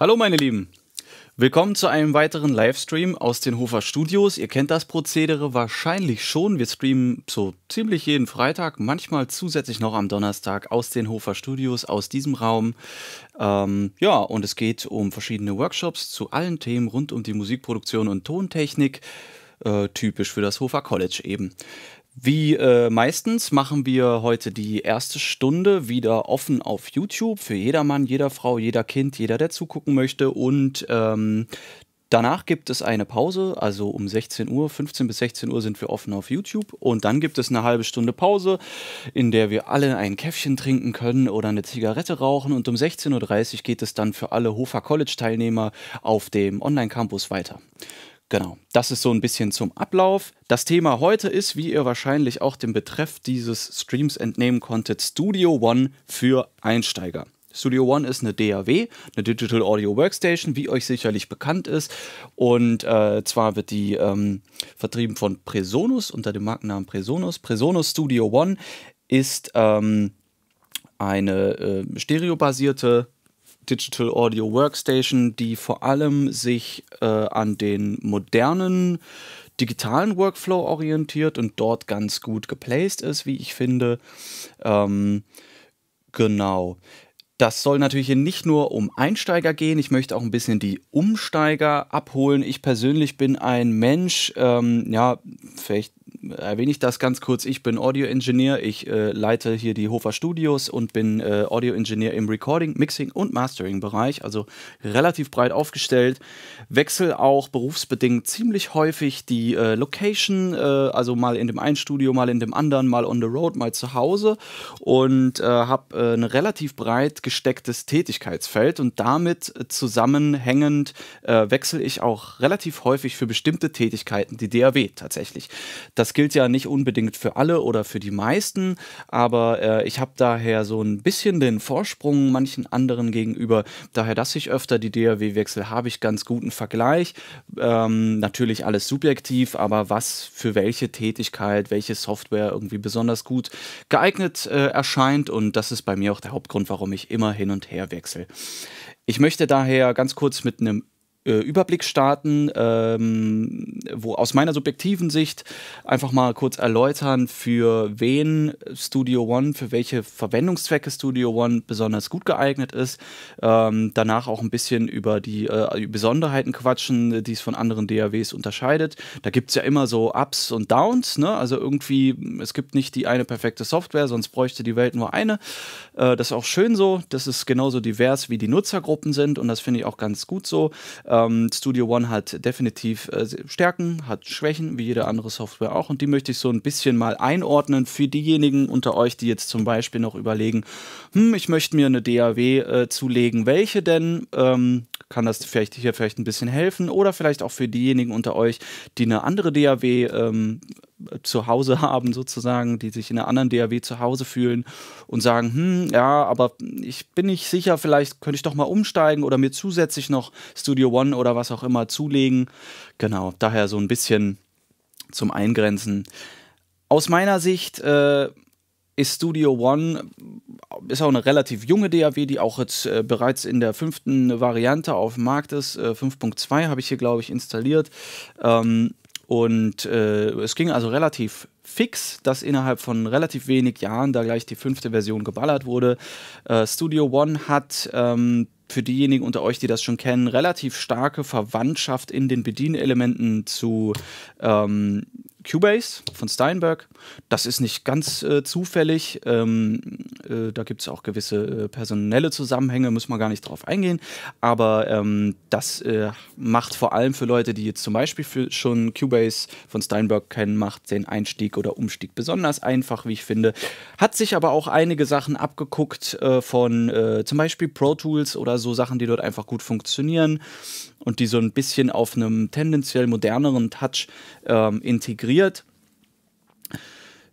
Hallo meine Lieben. Willkommen zu einem weiteren Livestream aus den Hofer Studios. Ihr kennt das Prozedere wahrscheinlich schon. Wir streamen so ziemlich jeden Freitag, manchmal zusätzlich noch am Donnerstag aus den Hofer Studios, aus diesem Raum. Ähm, ja, und es geht um verschiedene Workshops zu allen Themen rund um die Musikproduktion und Tontechnik. Äh, typisch für das Hofer College eben. Wie äh, meistens machen wir heute die erste Stunde wieder offen auf YouTube für jedermann, jeder Frau, jeder Kind, jeder, der zugucken möchte. Und ähm, danach gibt es eine Pause, also um 16 Uhr, 15 bis 16 Uhr sind wir offen auf YouTube. Und dann gibt es eine halbe Stunde Pause, in der wir alle ein Käffchen trinken können oder eine Zigarette rauchen. Und um 16.30 Uhr geht es dann für alle Hofer College-Teilnehmer auf dem Online-Campus weiter. Genau, das ist so ein bisschen zum Ablauf. Das Thema heute ist, wie ihr wahrscheinlich auch dem Betreff dieses Streams entnehmen konntet, Studio One für Einsteiger. Studio One ist eine DAW, eine Digital Audio Workstation, wie euch sicherlich bekannt ist. Und äh, zwar wird die ähm, vertrieben von Presonus unter dem Markennamen Presonus. Presonus Studio One ist ähm, eine äh, stereobasierte Digital Audio Workstation, die vor allem sich äh, an den modernen digitalen Workflow orientiert und dort ganz gut geplaced ist, wie ich finde. Ähm, genau. Das soll natürlich hier nicht nur um Einsteiger gehen, ich möchte auch ein bisschen die Umsteiger abholen. Ich persönlich bin ein Mensch, ähm, ja, vielleicht erwähne ich das ganz kurz. Ich bin Audio-Ingenieur. Ich äh, leite hier die Hofer Studios und bin äh, Audio-Ingenieur im Recording, Mixing und Mastering-Bereich, also relativ breit aufgestellt. Wechsel auch berufsbedingt ziemlich häufig die äh, Location, äh, also mal in dem einen Studio, mal in dem anderen, mal on the road, mal zu Hause und äh, habe äh, ein relativ breit gestecktes Tätigkeitsfeld und damit zusammenhängend wechsle ich auch relativ häufig für bestimmte Tätigkeiten die DAW tatsächlich. Das das gilt ja nicht unbedingt für alle oder für die meisten, aber äh, ich habe daher so ein bisschen den Vorsprung manchen anderen gegenüber. Daher, dass ich öfter die DAW-Wechsel habe ich ganz guten Vergleich. Ähm, natürlich alles subjektiv, aber was für welche Tätigkeit, welche Software irgendwie besonders gut geeignet äh, erscheint und das ist bei mir auch der Hauptgrund, warum ich immer hin und her wechsle. Ich möchte daher ganz kurz mit einem äh, Überblick starten, ähm, wo aus meiner subjektiven Sicht einfach mal kurz erläutern, für wen Studio One, für welche Verwendungszwecke Studio One besonders gut geeignet ist. Ähm, danach auch ein bisschen über die äh, Besonderheiten quatschen, die es von anderen DAWs unterscheidet. Da gibt es ja immer so Ups und Downs, ne? also irgendwie, es gibt nicht die eine perfekte Software, sonst bräuchte die Welt nur eine. Äh, das ist auch schön so, das ist genauso divers, wie die Nutzergruppen sind und das finde ich auch ganz gut so. Ähm, Studio One hat definitiv äh, Stärken, hat Schwächen, wie jede andere Software auch. Und die möchte ich so ein bisschen mal einordnen für diejenigen unter euch, die jetzt zum Beispiel noch überlegen, hm, ich möchte mir eine DAW äh, zulegen. Welche denn? Ähm, kann das vielleicht hier vielleicht ein bisschen helfen oder vielleicht auch für diejenigen unter euch, die eine andere DAW ähm, zu Hause haben sozusagen, die sich in einer anderen DAW zu Hause fühlen und sagen, hm, ja, aber ich bin nicht sicher, vielleicht könnte ich doch mal umsteigen oder mir zusätzlich noch Studio One oder was auch immer zulegen. Genau, daher so ein bisschen zum Eingrenzen. Aus meiner Sicht äh, ist Studio One, ist auch eine relativ junge DAW, die auch jetzt äh, bereits in der fünften Variante auf dem Markt ist. Äh, 5.2 habe ich hier, glaube ich, installiert. Ähm, und äh, es ging also relativ fix, dass innerhalb von relativ wenig Jahren da gleich die fünfte Version geballert wurde. Äh, Studio One hat ähm, für diejenigen unter euch, die das schon kennen, relativ starke Verwandtschaft in den Bedienelementen zu ähm, Cubase von Steinberg. Das ist nicht ganz äh, zufällig. Ähm, äh, da gibt es auch gewisse äh, personelle Zusammenhänge, muss man gar nicht drauf eingehen. Aber ähm, das äh, macht vor allem für Leute, die jetzt zum Beispiel für schon Cubase von Steinberg kennen, macht den Einstieg oder Umstieg besonders einfach, wie ich finde. Hat sich aber auch einige Sachen abgeguckt äh, von äh, zum Beispiel Pro Tools oder so Sachen, die dort einfach gut funktionieren und die so ein bisschen auf einem tendenziell moderneren Touch ähm, integriert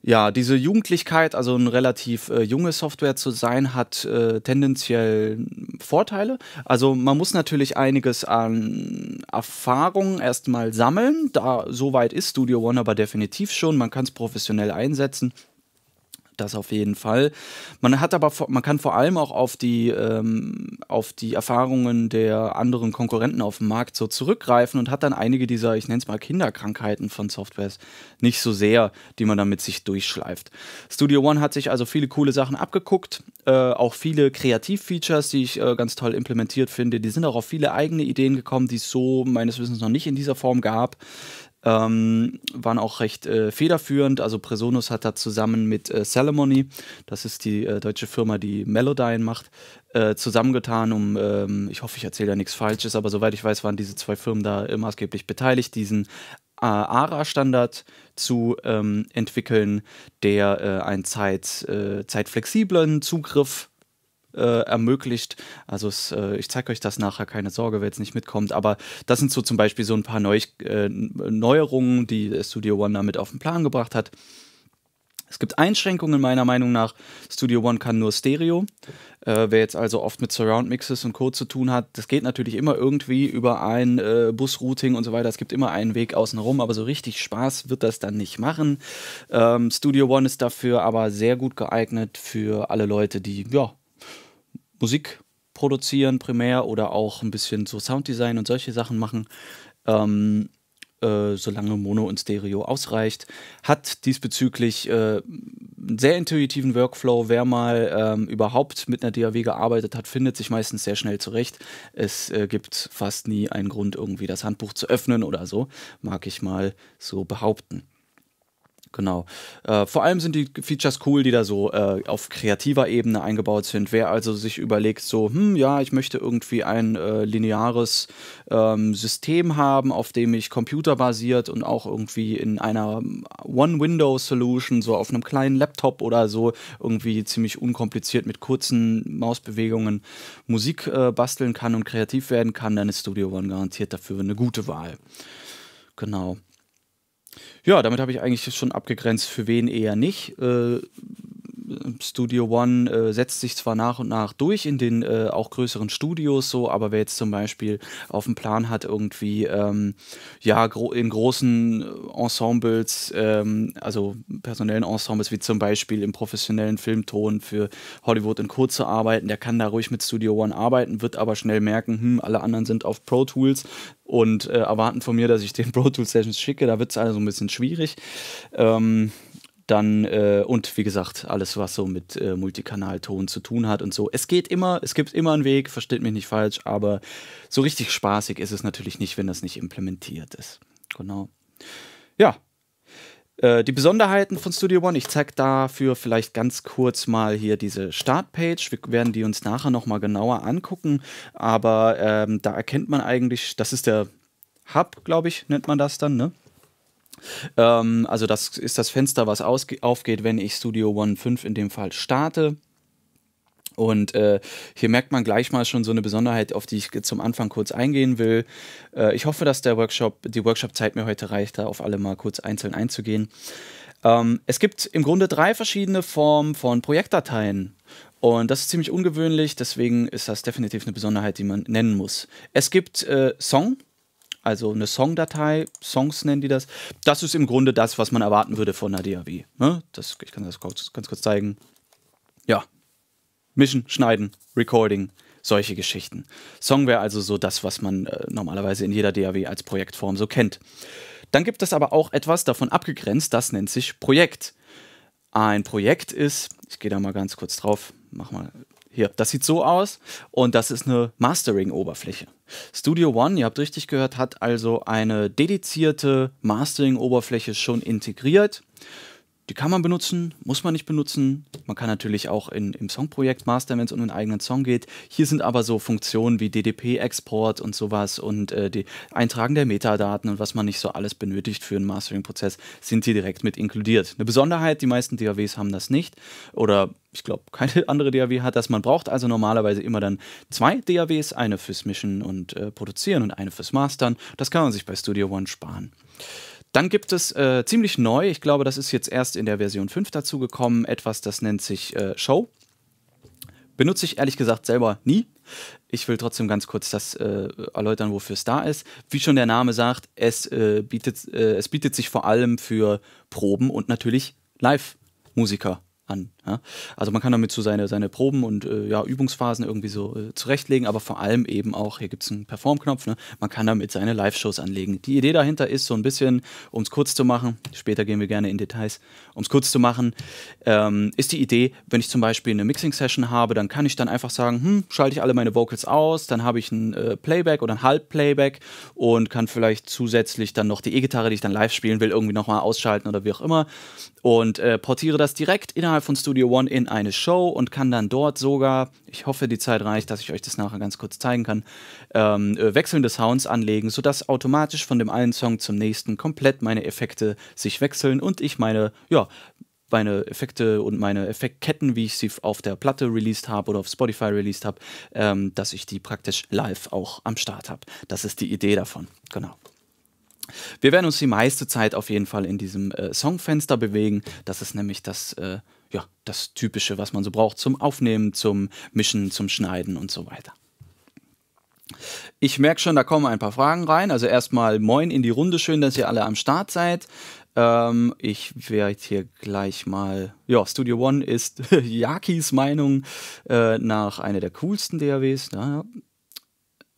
ja, diese Jugendlichkeit, also ein relativ äh, junge Software zu sein, hat äh, tendenziell Vorteile. Also man muss natürlich einiges an Erfahrung erstmal sammeln. Da soweit ist Studio One aber definitiv schon. Man kann es professionell einsetzen das auf jeden Fall. Man hat aber man kann vor allem auch auf die ähm, auf die Erfahrungen der anderen Konkurrenten auf dem Markt so zurückgreifen und hat dann einige dieser, ich nenne es mal Kinderkrankheiten von Softwares nicht so sehr, die man dann mit sich durchschleift. Studio One hat sich also viele coole Sachen abgeguckt, äh, auch viele Kreativfeatures, die ich äh, ganz toll implementiert finde. Die sind auch auf viele eigene Ideen gekommen, die es so meines Wissens noch nicht in dieser Form gab ähm, waren auch recht äh, federführend. Also Presonus hat da zusammen mit äh, Salamony, das ist die äh, deutsche Firma, die Melodyne macht, äh, zusammengetan, um, ähm, ich hoffe, ich erzähle da nichts Falsches, aber soweit ich weiß, waren diese zwei Firmen da äh, maßgeblich beteiligt, diesen äh, ARA-Standard zu ähm, entwickeln, der einen Zeit, zeitflexiblen Zugriff äh, ermöglicht. Also es, äh, ich zeige euch das nachher, keine Sorge, wer jetzt nicht mitkommt. Aber das sind so zum Beispiel so ein paar Neu äh, Neuerungen, die Studio One damit auf den Plan gebracht hat. Es gibt Einschränkungen meiner Meinung nach. Studio One kann nur Stereo. Äh, wer jetzt also oft mit Surround Mixes und Co. zu tun hat, das geht natürlich immer irgendwie über ein äh, Busrouting und so weiter. Es gibt immer einen Weg außenrum, aber so richtig Spaß wird das dann nicht machen. Ähm, Studio One ist dafür aber sehr gut geeignet für alle Leute, die ja, Musik produzieren primär oder auch ein bisschen so Sounddesign und solche Sachen machen. Ähm, äh, solange Mono und Stereo ausreicht, hat diesbezüglich äh, einen sehr intuitiven Workflow. Wer mal ähm, überhaupt mit einer DAW gearbeitet hat, findet sich meistens sehr schnell zurecht. Es äh, gibt fast nie einen Grund, irgendwie das Handbuch zu öffnen oder so, mag ich mal so behaupten. Genau. Äh, vor allem sind die Features cool, die da so äh, auf kreativer Ebene eingebaut sind. Wer also sich überlegt, so, hm, ja, ich möchte irgendwie ein äh, lineares ähm, System haben, auf dem ich computerbasiert und auch irgendwie in einer One-Window-Solution, so auf einem kleinen Laptop oder so, irgendwie ziemlich unkompliziert mit kurzen Mausbewegungen Musik äh, basteln kann und kreativ werden kann, dann ist Studio One garantiert dafür eine gute Wahl. Genau. Ja, damit habe ich eigentlich schon abgegrenzt, für wen eher nicht. Äh, Studio One äh, setzt sich zwar nach und nach durch in den äh, auch größeren Studios so, aber wer jetzt zum Beispiel auf dem Plan hat, irgendwie ähm, ja gro in großen Ensembles, ähm, also personellen Ensembles, wie zum Beispiel im professionellen Filmton für Hollywood und Co. zu arbeiten, der kann da ruhig mit Studio One arbeiten, wird aber schnell merken, hm, alle anderen sind auf Pro Tools und äh, erwarten von mir, dass ich den Pro Tools Sessions schicke. Da wird es also ein bisschen schwierig. Ähm, dann, äh, und wie gesagt, alles, was so mit äh, Multikanalton zu tun hat und so. Es geht immer, es gibt immer einen Weg, versteht mich nicht falsch, aber so richtig spaßig ist es natürlich nicht, wenn das nicht implementiert ist. Genau. Ja. Äh, die Besonderheiten von Studio One, ich zeige dafür vielleicht ganz kurz mal hier diese Startpage. Wir werden die uns nachher nochmal genauer angucken, aber ähm, da erkennt man eigentlich, das ist der Hub, glaube ich, nennt man das dann, ne? Ähm, also das ist das Fenster, was aufgeht, wenn ich Studio One 5 in dem Fall starte. Und äh, hier merkt man gleich mal schon so eine Besonderheit, auf die ich zum Anfang kurz eingehen will. Äh, ich hoffe, dass der Workshop, die Workshop-Zeit mir heute reicht, da auf alle mal kurz einzeln einzugehen. Ähm, es gibt im Grunde drei verschiedene Formen von Projektdateien. Und das ist ziemlich ungewöhnlich, deswegen ist das definitiv eine Besonderheit, die man nennen muss. Es gibt äh, Song, also eine Songdatei, Songs nennen die das. Das ist im Grunde das, was man erwarten würde von einer DAW. Ne? Das, ich kann das kurz, ganz kurz zeigen. Ja. Mischen, schneiden, Recording, solche Geschichten. Song wäre also so das, was man äh, normalerweise in jeder DAW als Projektform so kennt. Dann gibt es aber auch etwas davon abgegrenzt, das nennt sich Projekt. Ein Projekt ist, ich gehe da mal ganz kurz drauf, mach mal hier, das sieht so aus und das ist eine Mastering-Oberfläche. Studio One, ihr habt richtig gehört, hat also eine dedizierte Mastering-Oberfläche schon integriert. Die kann man benutzen, muss man nicht benutzen. Man kann natürlich auch in, im Songprojekt mastern, wenn es um einen eigenen Song geht. Hier sind aber so Funktionen wie DDP-Export und sowas und äh, die Eintragen der Metadaten und was man nicht so alles benötigt für einen Mastering-Prozess, sind hier direkt mit inkludiert. Eine Besonderheit, die meisten DAWs haben das nicht oder ich glaube, keine andere DAW hat das. Man braucht also normalerweise immer dann zwei DAWs, eine fürs Mischen und äh, Produzieren und eine fürs Mastern. Das kann man sich bei Studio One sparen. Dann gibt es äh, ziemlich neu, ich glaube, das ist jetzt erst in der Version 5 dazugekommen, etwas, das nennt sich äh, Show. Benutze ich ehrlich gesagt selber nie. Ich will trotzdem ganz kurz das äh, erläutern, wofür es da ist. Wie schon der Name sagt, es, äh, bietet, äh, es bietet sich vor allem für Proben und natürlich Live-Musiker an. Ja, also man kann damit so seine, seine Proben und äh, ja, Übungsphasen irgendwie so äh, zurechtlegen, aber vor allem eben auch, hier gibt es einen Perform-Knopf, ne? man kann damit seine Live-Shows anlegen. Die Idee dahinter ist so ein bisschen, um es kurz zu machen, später gehen wir gerne in Details, um es kurz zu machen, ähm, ist die Idee, wenn ich zum Beispiel eine Mixing-Session habe, dann kann ich dann einfach sagen, hm, schalte ich alle meine Vocals aus, dann habe ich ein äh, Playback oder ein Halb-Playback und kann vielleicht zusätzlich dann noch die E-Gitarre, die ich dann live spielen will, irgendwie nochmal ausschalten oder wie auch immer und äh, portiere das direkt innerhalb von Studio Studio One in eine Show und kann dann dort sogar, ich hoffe, die Zeit reicht, dass ich euch das nachher ganz kurz zeigen kann, ähm, äh, wechselnde Sounds anlegen, sodass automatisch von dem einen Song zum nächsten komplett meine Effekte sich wechseln und ich meine, ja, meine Effekte und meine Effektketten, wie ich sie auf der Platte released habe oder auf Spotify released habe, ähm, dass ich die praktisch live auch am Start habe. Das ist die Idee davon. Genau. Wir werden uns die meiste Zeit auf jeden Fall in diesem äh, Songfenster bewegen. Das ist nämlich das äh, ja, das Typische, was man so braucht zum Aufnehmen, zum Mischen, zum Schneiden und so weiter. Ich merke schon, da kommen ein paar Fragen rein. Also erstmal moin in die Runde, schön, dass ihr alle am Start seid. Ähm, ich werde hier gleich mal. Ja, Studio One ist Yakis Meinung äh, nach einer der coolsten DAWs. Ja,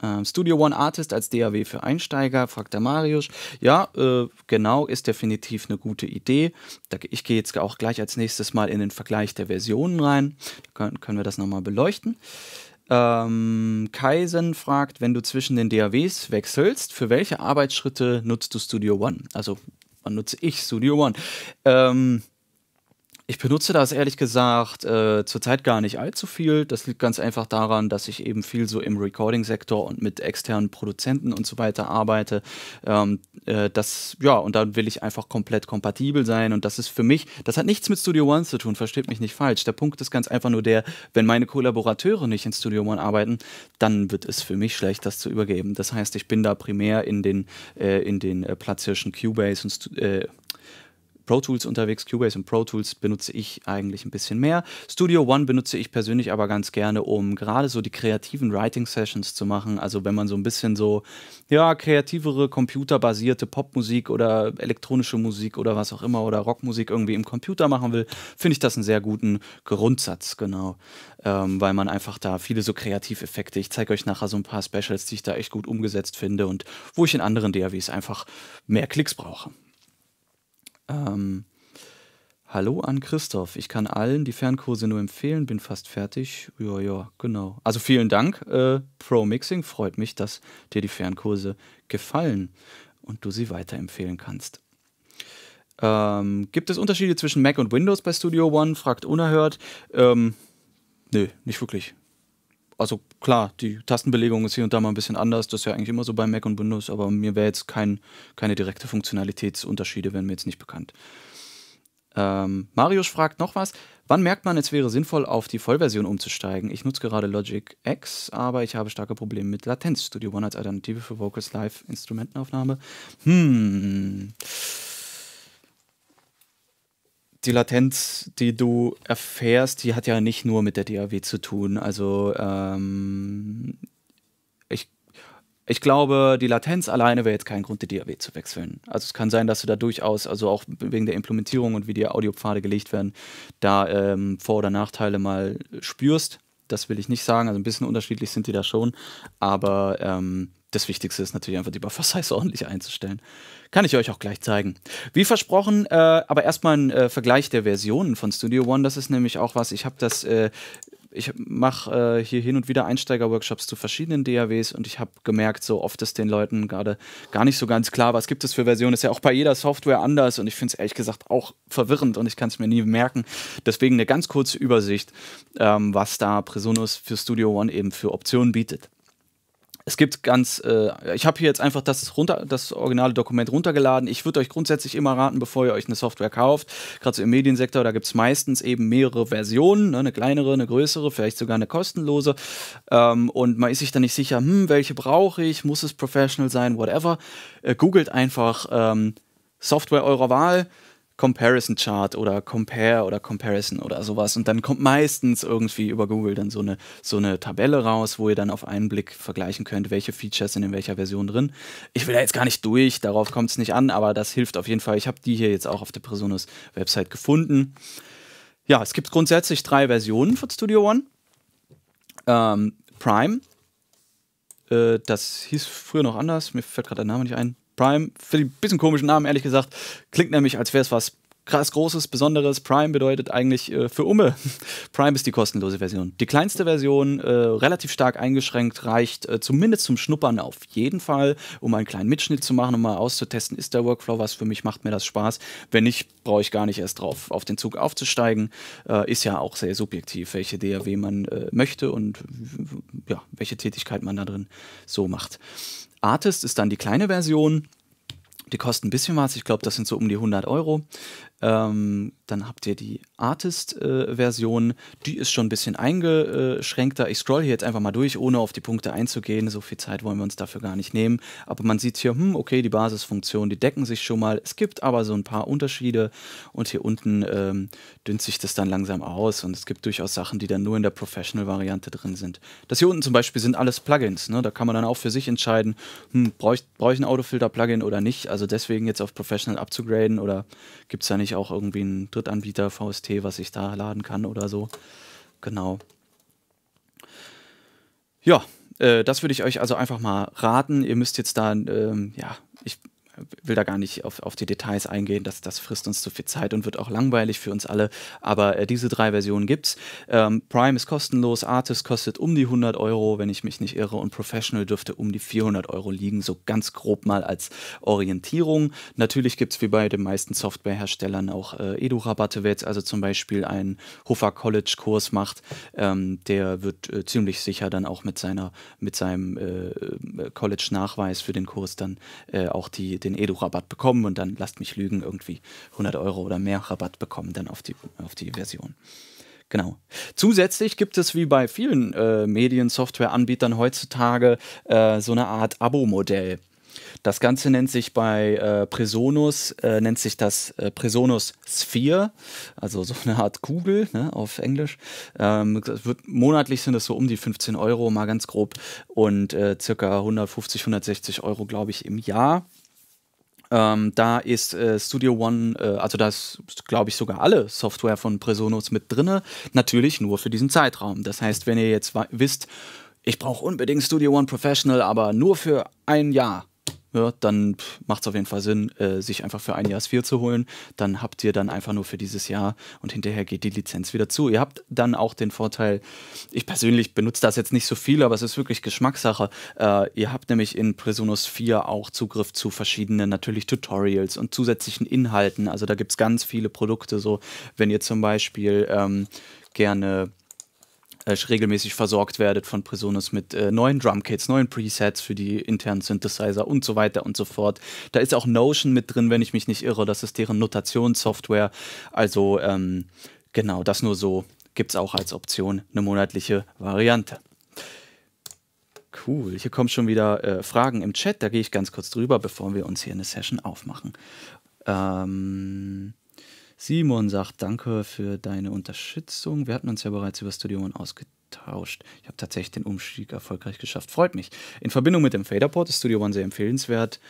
ähm, Studio One Artist als DAW für Einsteiger, fragt der Marius. Ja, äh, genau, ist definitiv eine gute Idee. ich gehe jetzt auch gleich als nächstes mal in den Vergleich der Versionen rein. Da können, können wir das nochmal beleuchten. Ähm, Kaisen fragt, wenn du zwischen den DAWs wechselst, für welche Arbeitsschritte nutzt du Studio One? Also, wann nutze ich Studio One? Ähm, ich benutze das ehrlich gesagt äh, zurzeit gar nicht allzu viel. Das liegt ganz einfach daran, dass ich eben viel so im Recording-Sektor und mit externen Produzenten und so weiter arbeite. Ähm, äh, das, ja, und dann will ich einfach komplett kompatibel sein. Und das ist für mich, das hat nichts mit Studio One zu tun, versteht mich nicht falsch. Der Punkt ist ganz einfach nur der, wenn meine Kollaborateure nicht in Studio One arbeiten, dann wird es für mich schlecht, das zu übergeben. Das heißt, ich bin da primär in den, äh, in den äh, platzhirschen Cubase und Studio. äh, Pro Tools unterwegs, Cubase und Pro Tools benutze ich eigentlich ein bisschen mehr. Studio One benutze ich persönlich aber ganz gerne, um gerade so die kreativen Writing Sessions zu machen. Also wenn man so ein bisschen so, ja, kreativere, computerbasierte Popmusik oder elektronische Musik oder was auch immer oder Rockmusik irgendwie im Computer machen will, finde ich das einen sehr guten Grundsatz, genau. Ähm, weil man einfach da viele so Kreativeffekte, ich zeige euch nachher so ein paar Specials, die ich da echt gut umgesetzt finde und wo ich in anderen DAWs einfach mehr Klicks brauche. Ähm, Hallo an Christoph. Ich kann allen die Fernkurse nur empfehlen, bin fast fertig. Ja, ja, genau. Also vielen Dank, äh, Pro Mixing. Freut mich, dass dir die Fernkurse gefallen und du sie weiterempfehlen kannst. Ähm, gibt es Unterschiede zwischen Mac und Windows bei Studio One? Fragt unerhört. Ähm, nö, nicht wirklich also klar, die Tastenbelegung ist hier und da mal ein bisschen anders. Das ist ja eigentlich immer so bei Mac und Windows, aber mir wäre jetzt kein, keine direkte Funktionalitätsunterschiede, wären mir jetzt nicht bekannt. Ähm, Marius fragt noch was. Wann merkt man, es wäre sinnvoll, auf die Vollversion umzusteigen? Ich nutze gerade Logic X, aber ich habe starke Probleme mit Latenz. Studio One als Alternative für Vocals Live Instrumentenaufnahme. Hm die Latenz, die du erfährst, die hat ja nicht nur mit der DAW zu tun. Also ähm, ich, ich glaube, die Latenz alleine wäre jetzt kein Grund, die DAW zu wechseln. Also es kann sein, dass du da durchaus, also auch wegen der Implementierung und wie die Audiopfade gelegt werden, da ähm, Vor- oder Nachteile mal spürst. Das will ich nicht sagen. Also ein bisschen unterschiedlich sind die da schon. Aber ähm, das Wichtigste ist natürlich einfach die Buffer Size ordentlich einzustellen. Kann ich euch auch gleich zeigen. Wie versprochen, äh, aber erstmal ein äh, Vergleich der Versionen von Studio One. Das ist nämlich auch was, ich habe das, äh, ich mache äh, hier hin und wieder Einsteiger-Workshops zu verschiedenen DAWs und ich habe gemerkt, so oft ist den Leuten gerade gar nicht so ganz klar, was gibt es für Versionen. Ist ja auch bei jeder Software anders und ich finde es ehrlich gesagt auch verwirrend und ich kann es mir nie merken. Deswegen eine ganz kurze Übersicht, ähm, was da Presonus für Studio One eben für Optionen bietet. Es gibt ganz, äh, ich habe hier jetzt einfach das, runter, das originale Dokument runtergeladen. Ich würde euch grundsätzlich immer raten, bevor ihr euch eine Software kauft, gerade so im Mediensektor, da gibt es meistens eben mehrere Versionen, ne? eine kleinere, eine größere, vielleicht sogar eine kostenlose. Ähm, und man ist sich dann nicht sicher, hm, welche brauche ich, muss es professional sein, whatever. Äh, googelt einfach ähm, Software eurer Wahl Comparison Chart oder Compare oder Comparison oder sowas. Und dann kommt meistens irgendwie über Google dann so eine, so eine Tabelle raus, wo ihr dann auf einen Blick vergleichen könnt, welche Features sind in welcher Version drin. Ich will da jetzt gar nicht durch, darauf kommt es nicht an, aber das hilft auf jeden Fall. Ich habe die hier jetzt auch auf der Personus Website gefunden. Ja, es gibt grundsätzlich drei Versionen von Studio One. Ähm, Prime, äh, das hieß früher noch anders, mir fällt gerade der Name nicht ein. Prime. Finde ich ein bisschen komischen Namen, ehrlich gesagt. Klingt nämlich, als wäre es was krass Großes, Besonderes. Prime bedeutet eigentlich äh, für Umme. Prime ist die kostenlose Version. Die kleinste Version, äh, relativ stark eingeschränkt, reicht äh, zumindest zum Schnuppern auf jeden Fall, um einen kleinen Mitschnitt zu machen, um mal auszutesten, ist der Workflow was für mich, macht mir das Spaß. Wenn nicht, brauche ich gar nicht erst drauf, auf den Zug aufzusteigen. Äh, ist ja auch sehr subjektiv, welche DAW man äh, möchte und ja, welche Tätigkeit man da drin so macht. Artist ist dann die kleine Version. Die kostet ein bisschen was. Ich glaube, das sind so um die 100 Euro. Ähm, dann habt ihr die Artist-Version, äh, die ist schon ein bisschen eingeschränkter. Ich scroll hier jetzt einfach mal durch, ohne auf die Punkte einzugehen. So viel Zeit wollen wir uns dafür gar nicht nehmen. Aber man sieht hier, hm, okay, die Basisfunktionen, die decken sich schon mal. Es gibt aber so ein paar Unterschiede und hier unten ähm, dünnt sich das dann langsam aus und es gibt durchaus Sachen, die dann nur in der Professional-Variante drin sind. Das hier unten zum Beispiel sind alles Plugins. Ne? Da kann man dann auch für sich entscheiden, hm, brauche ich, brauch ich ein Autofilter-Plugin oder nicht. Also deswegen jetzt auf Professional abzugraden oder gibt es da nicht ich auch irgendwie einen Drittanbieter VST, was ich da laden kann oder so. Genau. Ja, äh, das würde ich euch also einfach mal raten. Ihr müsst jetzt da, ähm, ja, ich will da gar nicht auf, auf die Details eingehen, das, das frisst uns zu viel Zeit und wird auch langweilig für uns alle. Aber äh, diese drei Versionen gibt's. Ähm, Prime ist kostenlos, Artist kostet um die 100 Euro, wenn ich mich nicht irre, und Professional dürfte um die 400 Euro liegen, so ganz grob mal als Orientierung. Natürlich gibt's wie bei den meisten Softwareherstellern auch äh, Edu-Rabatte. Wer jetzt also zum Beispiel einen Hofer College-Kurs macht, ähm, der wird äh, ziemlich sicher dann auch mit, seiner, mit seinem äh, äh, College-Nachweis für den Kurs dann äh, auch die den Edu-Rabatt bekommen und dann lasst mich lügen, irgendwie 100 Euro oder mehr Rabatt bekommen dann auf die, auf die Version. Genau. Zusätzlich gibt es wie bei vielen äh, Medien-Software-Anbietern heutzutage äh, so eine Art Abo-Modell. Das Ganze nennt sich bei äh, Presonus, äh, nennt sich das äh, Presonus Sphere, also so eine Art Kugel ne, auf Englisch. Ähm, wird, monatlich sind es so um die 15 Euro, mal ganz grob, und äh, circa 150, 160 Euro, glaube ich, im Jahr. Ähm, da ist äh, Studio One, äh, also da ist, glaube ich, sogar alle Software von Presonus mit drin. Natürlich nur für diesen Zeitraum. Das heißt, wenn ihr jetzt wisst, ich brauche unbedingt Studio One Professional, aber nur für ein Jahr, ja, dann macht es auf jeden Fall Sinn, äh, sich einfach für ein Jahr S4 zu holen. Dann habt ihr dann einfach nur für dieses Jahr und hinterher geht die Lizenz wieder zu. Ihr habt dann auch den Vorteil, ich persönlich benutze das jetzt nicht so viel, aber es ist wirklich Geschmackssache. Äh, ihr habt nämlich in Presonus 4 auch Zugriff zu verschiedenen natürlich Tutorials und zusätzlichen Inhalten. Also da gibt es ganz viele Produkte. So, wenn ihr zum Beispiel ähm, gerne äh, regelmäßig versorgt werdet von Prisonus mit äh, neuen Drumkits, neuen Presets für die internen Synthesizer und so weiter und so fort. Da ist auch Notion mit drin, wenn ich mich nicht irre. Das ist deren Notationssoftware. Also ähm, genau, das nur so gibt es auch als Option eine monatliche Variante. Cool, hier kommen schon wieder äh, Fragen im Chat. Da gehe ich ganz kurz drüber, bevor wir uns hier eine Session aufmachen. Ähm Simon sagt Danke für deine Unterstützung. Wir hatten uns ja bereits über Studio One ausgetauscht. Ich habe tatsächlich den Umstieg erfolgreich geschafft. Freut mich. In Verbindung mit dem Faderport ist Studio One sehr empfehlenswert.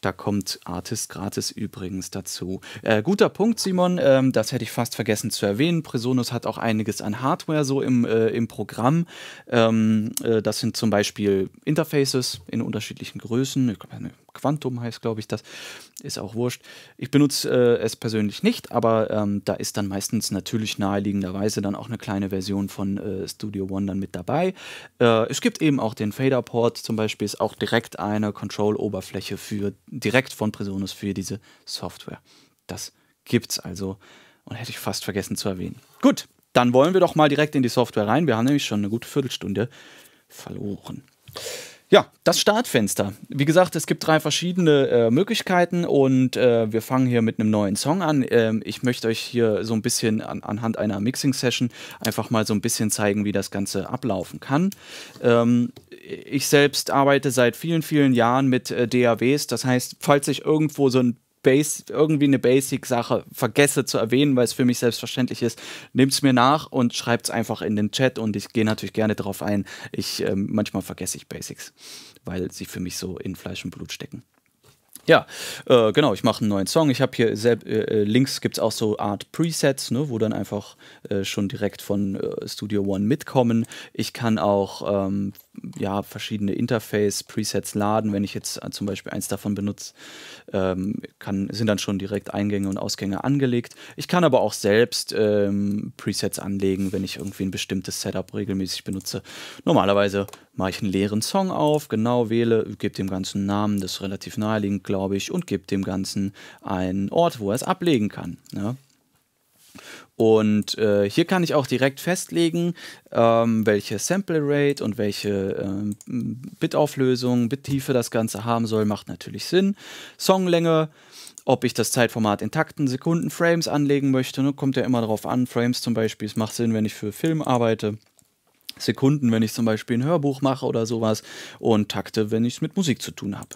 Da kommt Artist gratis übrigens dazu. Äh, guter Punkt, Simon. Ähm, das hätte ich fast vergessen zu erwähnen. Presonus hat auch einiges an Hardware so im, äh, im Programm. Ähm, äh, das sind zum Beispiel Interfaces in unterschiedlichen Größen. Ich glaube, eine Quantum heißt, glaube ich, das. Ist auch wurscht. Ich benutze äh, es persönlich nicht, aber ähm, da ist dann meistens natürlich naheliegenderweise dann auch eine kleine Version von äh, Studio One dann mit dabei. Äh, es gibt eben auch den Fader-Port zum Beispiel, ist auch direkt eine Control-Oberfläche für direkt von Presonus für diese Software. Das gibt's also und hätte ich fast vergessen zu erwähnen. Gut, dann wollen wir doch mal direkt in die Software rein. Wir haben nämlich schon eine gute Viertelstunde verloren. Ja, das Startfenster. Wie gesagt, es gibt drei verschiedene äh, Möglichkeiten und äh, wir fangen hier mit einem neuen Song an. Ähm, ich möchte euch hier so ein bisschen an, anhand einer Mixing-Session einfach mal so ein bisschen zeigen, wie das Ganze ablaufen kann. Ähm, ich selbst arbeite seit vielen, vielen Jahren mit äh, DAWs. Das heißt, falls ich irgendwo so ein Base, irgendwie eine Basic-Sache vergesse zu erwähnen, weil es für mich selbstverständlich ist, nehmt es mir nach und schreibt es einfach in den Chat und ich gehe natürlich gerne darauf ein. Ich, äh, manchmal vergesse ich Basics, weil sie für mich so in Fleisch und Blut stecken. Ja, äh, genau, ich mache einen neuen Song. Ich habe hier selb, äh, äh links gibt es auch so Art Presets, ne, wo dann einfach äh, schon direkt von äh, Studio One mitkommen. Ich kann auch ähm, ja, verschiedene Interface-Presets laden. Wenn ich jetzt äh, zum Beispiel eins davon benutze, ähm, sind dann schon direkt Eingänge und Ausgänge angelegt. Ich kann aber auch selbst ähm, Presets anlegen, wenn ich irgendwie ein bestimmtes Setup regelmäßig benutze. Normalerweise mache ich einen leeren Song auf, genau wähle, gebe dem ganzen einen Namen, das ist relativ naheliegend, glaube ich, und gebe dem Ganzen einen Ort, wo er es ablegen kann. Ne? Und äh, hier kann ich auch direkt festlegen, ähm, welche Sample Rate und welche ähm, Bitauflösung, Bittiefe das Ganze haben soll, macht natürlich Sinn. Songlänge, ob ich das Zeitformat in Takten, Sekunden, Frames anlegen möchte, ne? kommt ja immer darauf an. Frames zum Beispiel, es macht Sinn, wenn ich für Film arbeite. Sekunden, wenn ich zum Beispiel ein Hörbuch mache oder sowas und Takte, wenn ich es mit Musik zu tun habe.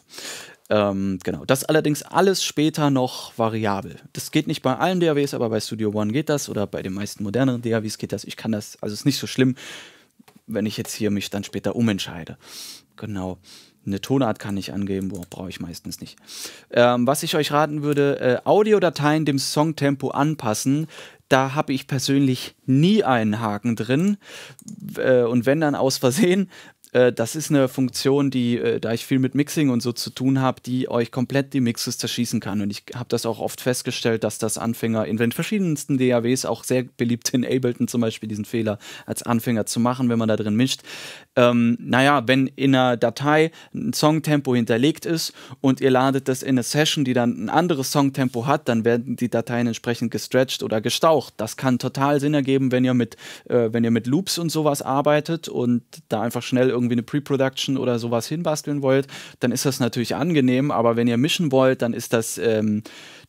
Ähm, genau. Das allerdings alles später noch variabel. Das geht nicht bei allen DAWs, aber bei Studio One geht das oder bei den meisten moderneren DAWs geht das. Ich kann das, also es ist nicht so schlimm, wenn ich jetzt hier mich dann später umentscheide. Genau. Eine Tonart kann ich angeben, brauche ich meistens nicht. Ähm, was ich euch raten würde, äh, Audiodateien dem Songtempo anpassen. Da habe ich persönlich nie einen Haken drin. Äh, und wenn dann aus Versehen, äh, das ist eine Funktion, die, äh, da ich viel mit Mixing und so zu tun habe, die euch komplett die Mixes zerschießen kann. Und ich habe das auch oft festgestellt, dass das Anfänger in den verschiedensten DAWs, auch sehr beliebt in Ableton zum Beispiel, diesen Fehler als Anfänger zu machen, wenn man da drin mischt. Ähm, naja, wenn in einer Datei ein Songtempo hinterlegt ist und ihr ladet das in eine Session, die dann ein anderes Songtempo hat, dann werden die Dateien entsprechend gestretched oder gestaucht. Das kann total Sinn ergeben, wenn ihr mit, äh, wenn ihr mit Loops und sowas arbeitet und da einfach schnell irgendwie irgendwie eine Pre-Production oder sowas hinbasteln wollt, dann ist das natürlich angenehm. Aber wenn ihr mischen wollt, dann ist das ähm,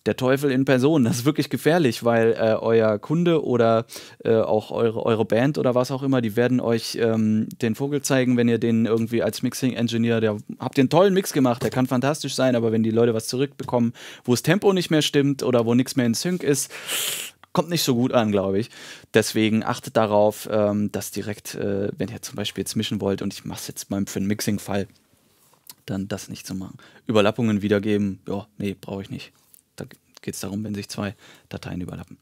der Teufel in Person. Das ist wirklich gefährlich, weil äh, euer Kunde oder äh, auch eure, eure Band oder was auch immer, die werden euch ähm, den Vogel zeigen, wenn ihr den irgendwie als Mixing-Engineer, der habt den tollen Mix gemacht, der kann fantastisch sein, aber wenn die Leute was zurückbekommen, wo das Tempo nicht mehr stimmt oder wo nichts mehr in Sync ist, kommt nicht so gut an, glaube ich. Deswegen achtet darauf, ähm, dass direkt, äh, wenn ihr zum Beispiel jetzt mischen wollt und ich mache es jetzt mal für einen Mixing-Fall, dann das nicht zu machen. Überlappungen wiedergeben, ja, nee, brauche ich nicht. Da geht es darum, wenn sich zwei Dateien überlappen.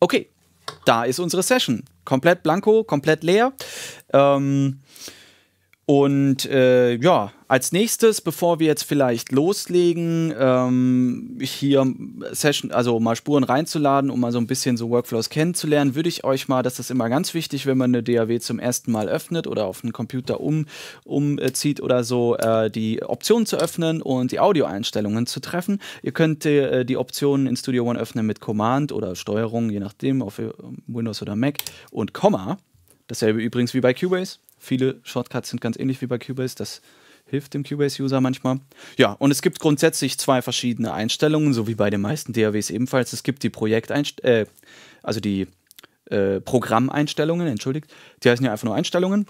Okay, da ist unsere Session. Komplett blanko, komplett leer. Ähm, und äh, ja, als nächstes, bevor wir jetzt vielleicht loslegen, ähm, hier Session, also mal Spuren reinzuladen, um mal so ein bisschen so Workflows kennenzulernen, würde ich euch mal, das ist immer ganz wichtig, wenn man eine DAW zum ersten Mal öffnet oder auf einen Computer umzieht um, äh, oder so, äh, die Optionen zu öffnen und die Audioeinstellungen zu treffen. Ihr könnt äh, die Optionen in Studio One öffnen mit Command oder Steuerung, je nachdem, auf Windows oder Mac und Komma. Dasselbe übrigens wie bei Cubase. Viele Shortcuts sind ganz ähnlich wie bei Cubase. Das hilft dem Cubase-User manchmal. Ja, und es gibt grundsätzlich zwei verschiedene Einstellungen, so wie bei den meisten DAWs ebenfalls. Es gibt die Projekteinstellungen, äh, also die äh, Programmeinstellungen, entschuldigt. Die heißen ja einfach nur Einstellungen.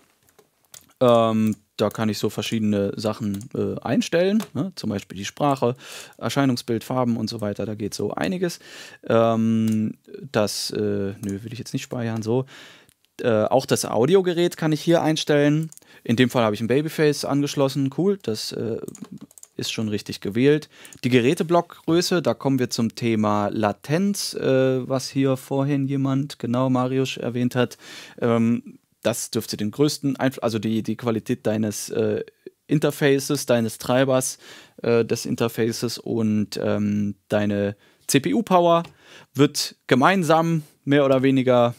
Ähm, da kann ich so verschiedene Sachen äh, einstellen, ne? zum Beispiel die Sprache, Erscheinungsbild, Farben und so weiter. Da geht so einiges. Ähm, das, äh, nö, will ich jetzt nicht speichern. So, äh, auch das Audiogerät kann ich hier einstellen. In dem Fall habe ich ein Babyface angeschlossen. Cool, das äh, ist schon richtig gewählt. Die Geräteblockgröße, da kommen wir zum Thema Latenz, äh, was hier vorhin jemand, genau Marius, erwähnt hat. Ähm, das dürfte den größten Einfluss, also die, die Qualität deines äh, Interfaces, deines Treibers äh, des Interfaces und ähm, deine CPU-Power wird gemeinsam mehr oder weniger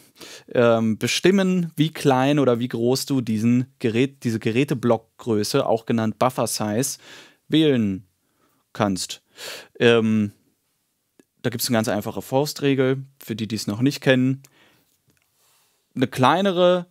ähm, bestimmen, wie klein oder wie groß du diesen Gerät, diese Geräteblockgröße, auch genannt Buffer Size, wählen kannst. Ähm, da gibt es eine ganz einfache Faustregel, für die, die es noch nicht kennen. Eine kleinere,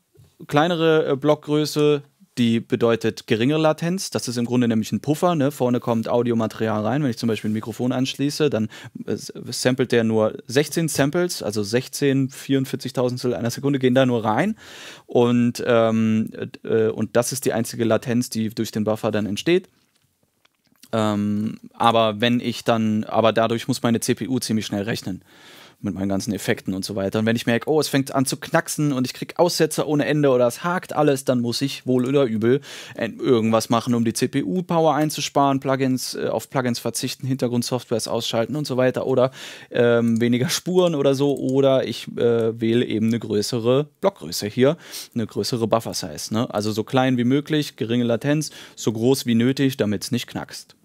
kleinere äh, Blockgröße die bedeutet geringere Latenz. Das ist im Grunde nämlich ein Puffer. Ne? Vorne kommt Audiomaterial rein. Wenn ich zum Beispiel ein Mikrofon anschließe, dann äh, samplet der nur 16 Samples, also 16 44.000 einer Sekunde gehen da nur rein. Und, ähm, äh, und das ist die einzige Latenz, die durch den Buffer dann entsteht. Ähm, aber wenn ich dann, aber dadurch muss meine CPU ziemlich schnell rechnen mit meinen ganzen Effekten und so weiter. Und wenn ich merke, oh, es fängt an zu knacksen und ich kriege Aussetzer ohne Ende oder es hakt alles, dann muss ich wohl oder übel äh, irgendwas machen, um die CPU-Power einzusparen, Plugins äh, auf Plugins verzichten, Hintergrundsoftwares ausschalten und so weiter oder ähm, weniger Spuren oder so. Oder ich äh, wähle eben eine größere Blockgröße hier, eine größere Buffer-Size. Ne? Also so klein wie möglich, geringe Latenz, so groß wie nötig, damit es nicht knackst.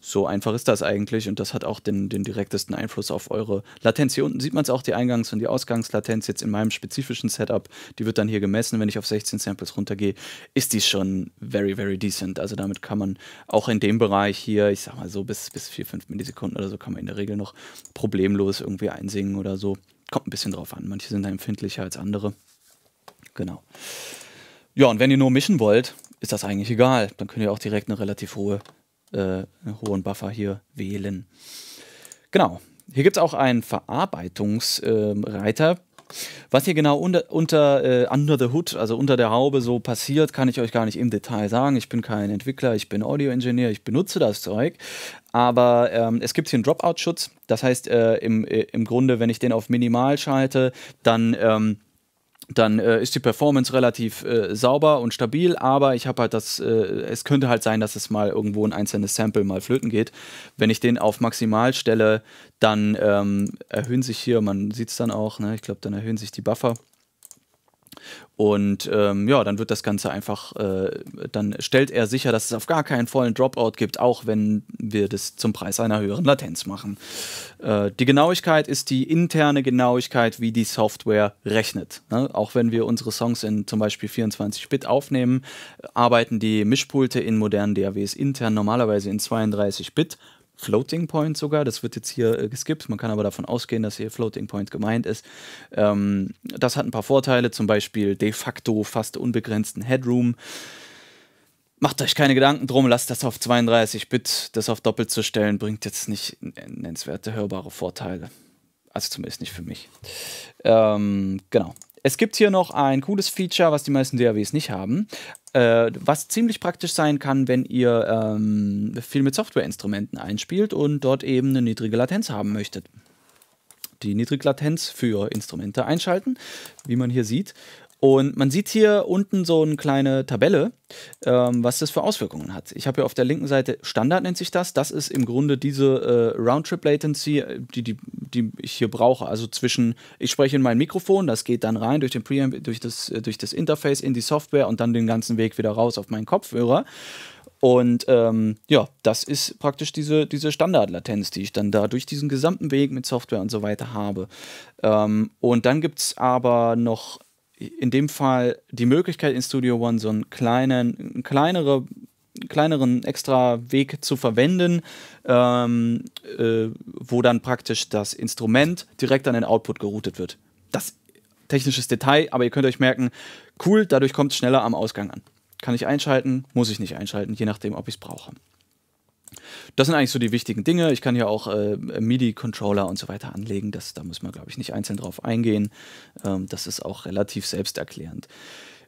So einfach ist das eigentlich und das hat auch den, den direktesten Einfluss auf eure Latenz. Hier unten sieht man es auch, die Eingangs- und die Ausgangslatenz. Jetzt in meinem spezifischen Setup, die wird dann hier gemessen. Wenn ich auf 16 Samples runtergehe, ist die schon very, very decent. Also damit kann man auch in dem Bereich hier, ich sag mal so bis, bis 4, 5 Millisekunden oder so, kann man in der Regel noch problemlos irgendwie einsingen oder so. Kommt ein bisschen drauf an. Manche sind da empfindlicher als andere. Genau. Ja, und wenn ihr nur mischen wollt, ist das eigentlich egal. Dann könnt ihr auch direkt eine relativ hohe äh, hohen Buffer hier wählen. Genau. Hier gibt es auch einen Verarbeitungsreiter. Ähm, äh, was hier genau unter, unter äh, Under the Hood, also unter der Haube so passiert, kann ich euch gar nicht im Detail sagen. Ich bin kein Entwickler, ich bin Audioingenieur, ich benutze das Zeug. Aber ähm, es gibt hier einen Dropout-Schutz. Das heißt, äh, im, äh, im Grunde, wenn ich den auf Minimal schalte, dann ähm, dann äh, ist die Performance relativ äh, sauber und stabil, aber ich habe halt das, äh, es könnte halt sein, dass es mal irgendwo ein einzelnes Sample mal flöten geht. Wenn ich den auf maximal stelle, dann ähm, erhöhen sich hier, man sieht es dann auch, ne? ich glaube, dann erhöhen sich die Buffer. Und ähm, ja, dann wird das Ganze einfach, äh, dann stellt er sicher, dass es auf gar keinen vollen Dropout gibt, auch wenn wir das zum Preis einer höheren Latenz machen. Äh, die Genauigkeit ist die interne Genauigkeit, wie die Software rechnet. Ne? Auch wenn wir unsere Songs in zum Beispiel 24-Bit aufnehmen, arbeiten die Mischpulte in modernen DAWs intern normalerweise in 32-Bit Floating Point sogar. Das wird jetzt hier äh, geskippt. Man kann aber davon ausgehen, dass hier Floating Point gemeint ist. Ähm, das hat ein paar Vorteile, zum Beispiel de facto fast unbegrenzten Headroom. Macht euch keine Gedanken drum, lasst das auf 32 Bit, das auf doppelt zu stellen, bringt jetzt nicht nennenswerte hörbare Vorteile. Also zumindest nicht für mich. Ähm, genau. Es gibt hier noch ein cooles Feature, was die meisten DAWs nicht haben, äh, was ziemlich praktisch sein kann, wenn ihr ähm, viel mit Softwareinstrumenten einspielt und dort eben eine niedrige Latenz haben möchtet. Die Niedriglatenz für Instrumente einschalten, wie man hier sieht. Und man sieht hier unten so eine kleine Tabelle, ähm, was das für Auswirkungen hat. Ich habe hier auf der linken Seite Standard nennt sich das. Das ist im Grunde diese äh, round latency äh, die, die, die ich hier brauche. Also zwischen, ich spreche in mein Mikrofon, das geht dann rein durch, den Preamp, durch, das, äh, durch das Interface in die Software und dann den ganzen Weg wieder raus auf meinen Kopfhörer. Und ähm, ja, das ist praktisch diese, diese Standardlatenz, die ich dann da durch diesen gesamten Weg mit Software und so weiter habe. Ähm, und dann gibt es aber noch in dem Fall die Möglichkeit in Studio One so einen kleinen, kleinere, kleineren extra Weg zu verwenden, ähm, äh, wo dann praktisch das Instrument direkt an den Output geroutet wird. Das technisches Detail, aber ihr könnt euch merken, cool, dadurch kommt es schneller am Ausgang an. Kann ich einschalten, muss ich nicht einschalten, je nachdem, ob ich es brauche. Das sind eigentlich so die wichtigen Dinge. Ich kann hier auch äh, MIDI-Controller und so weiter anlegen. Das, da muss man, glaube ich, nicht einzeln drauf eingehen. Ähm, das ist auch relativ selbsterklärend.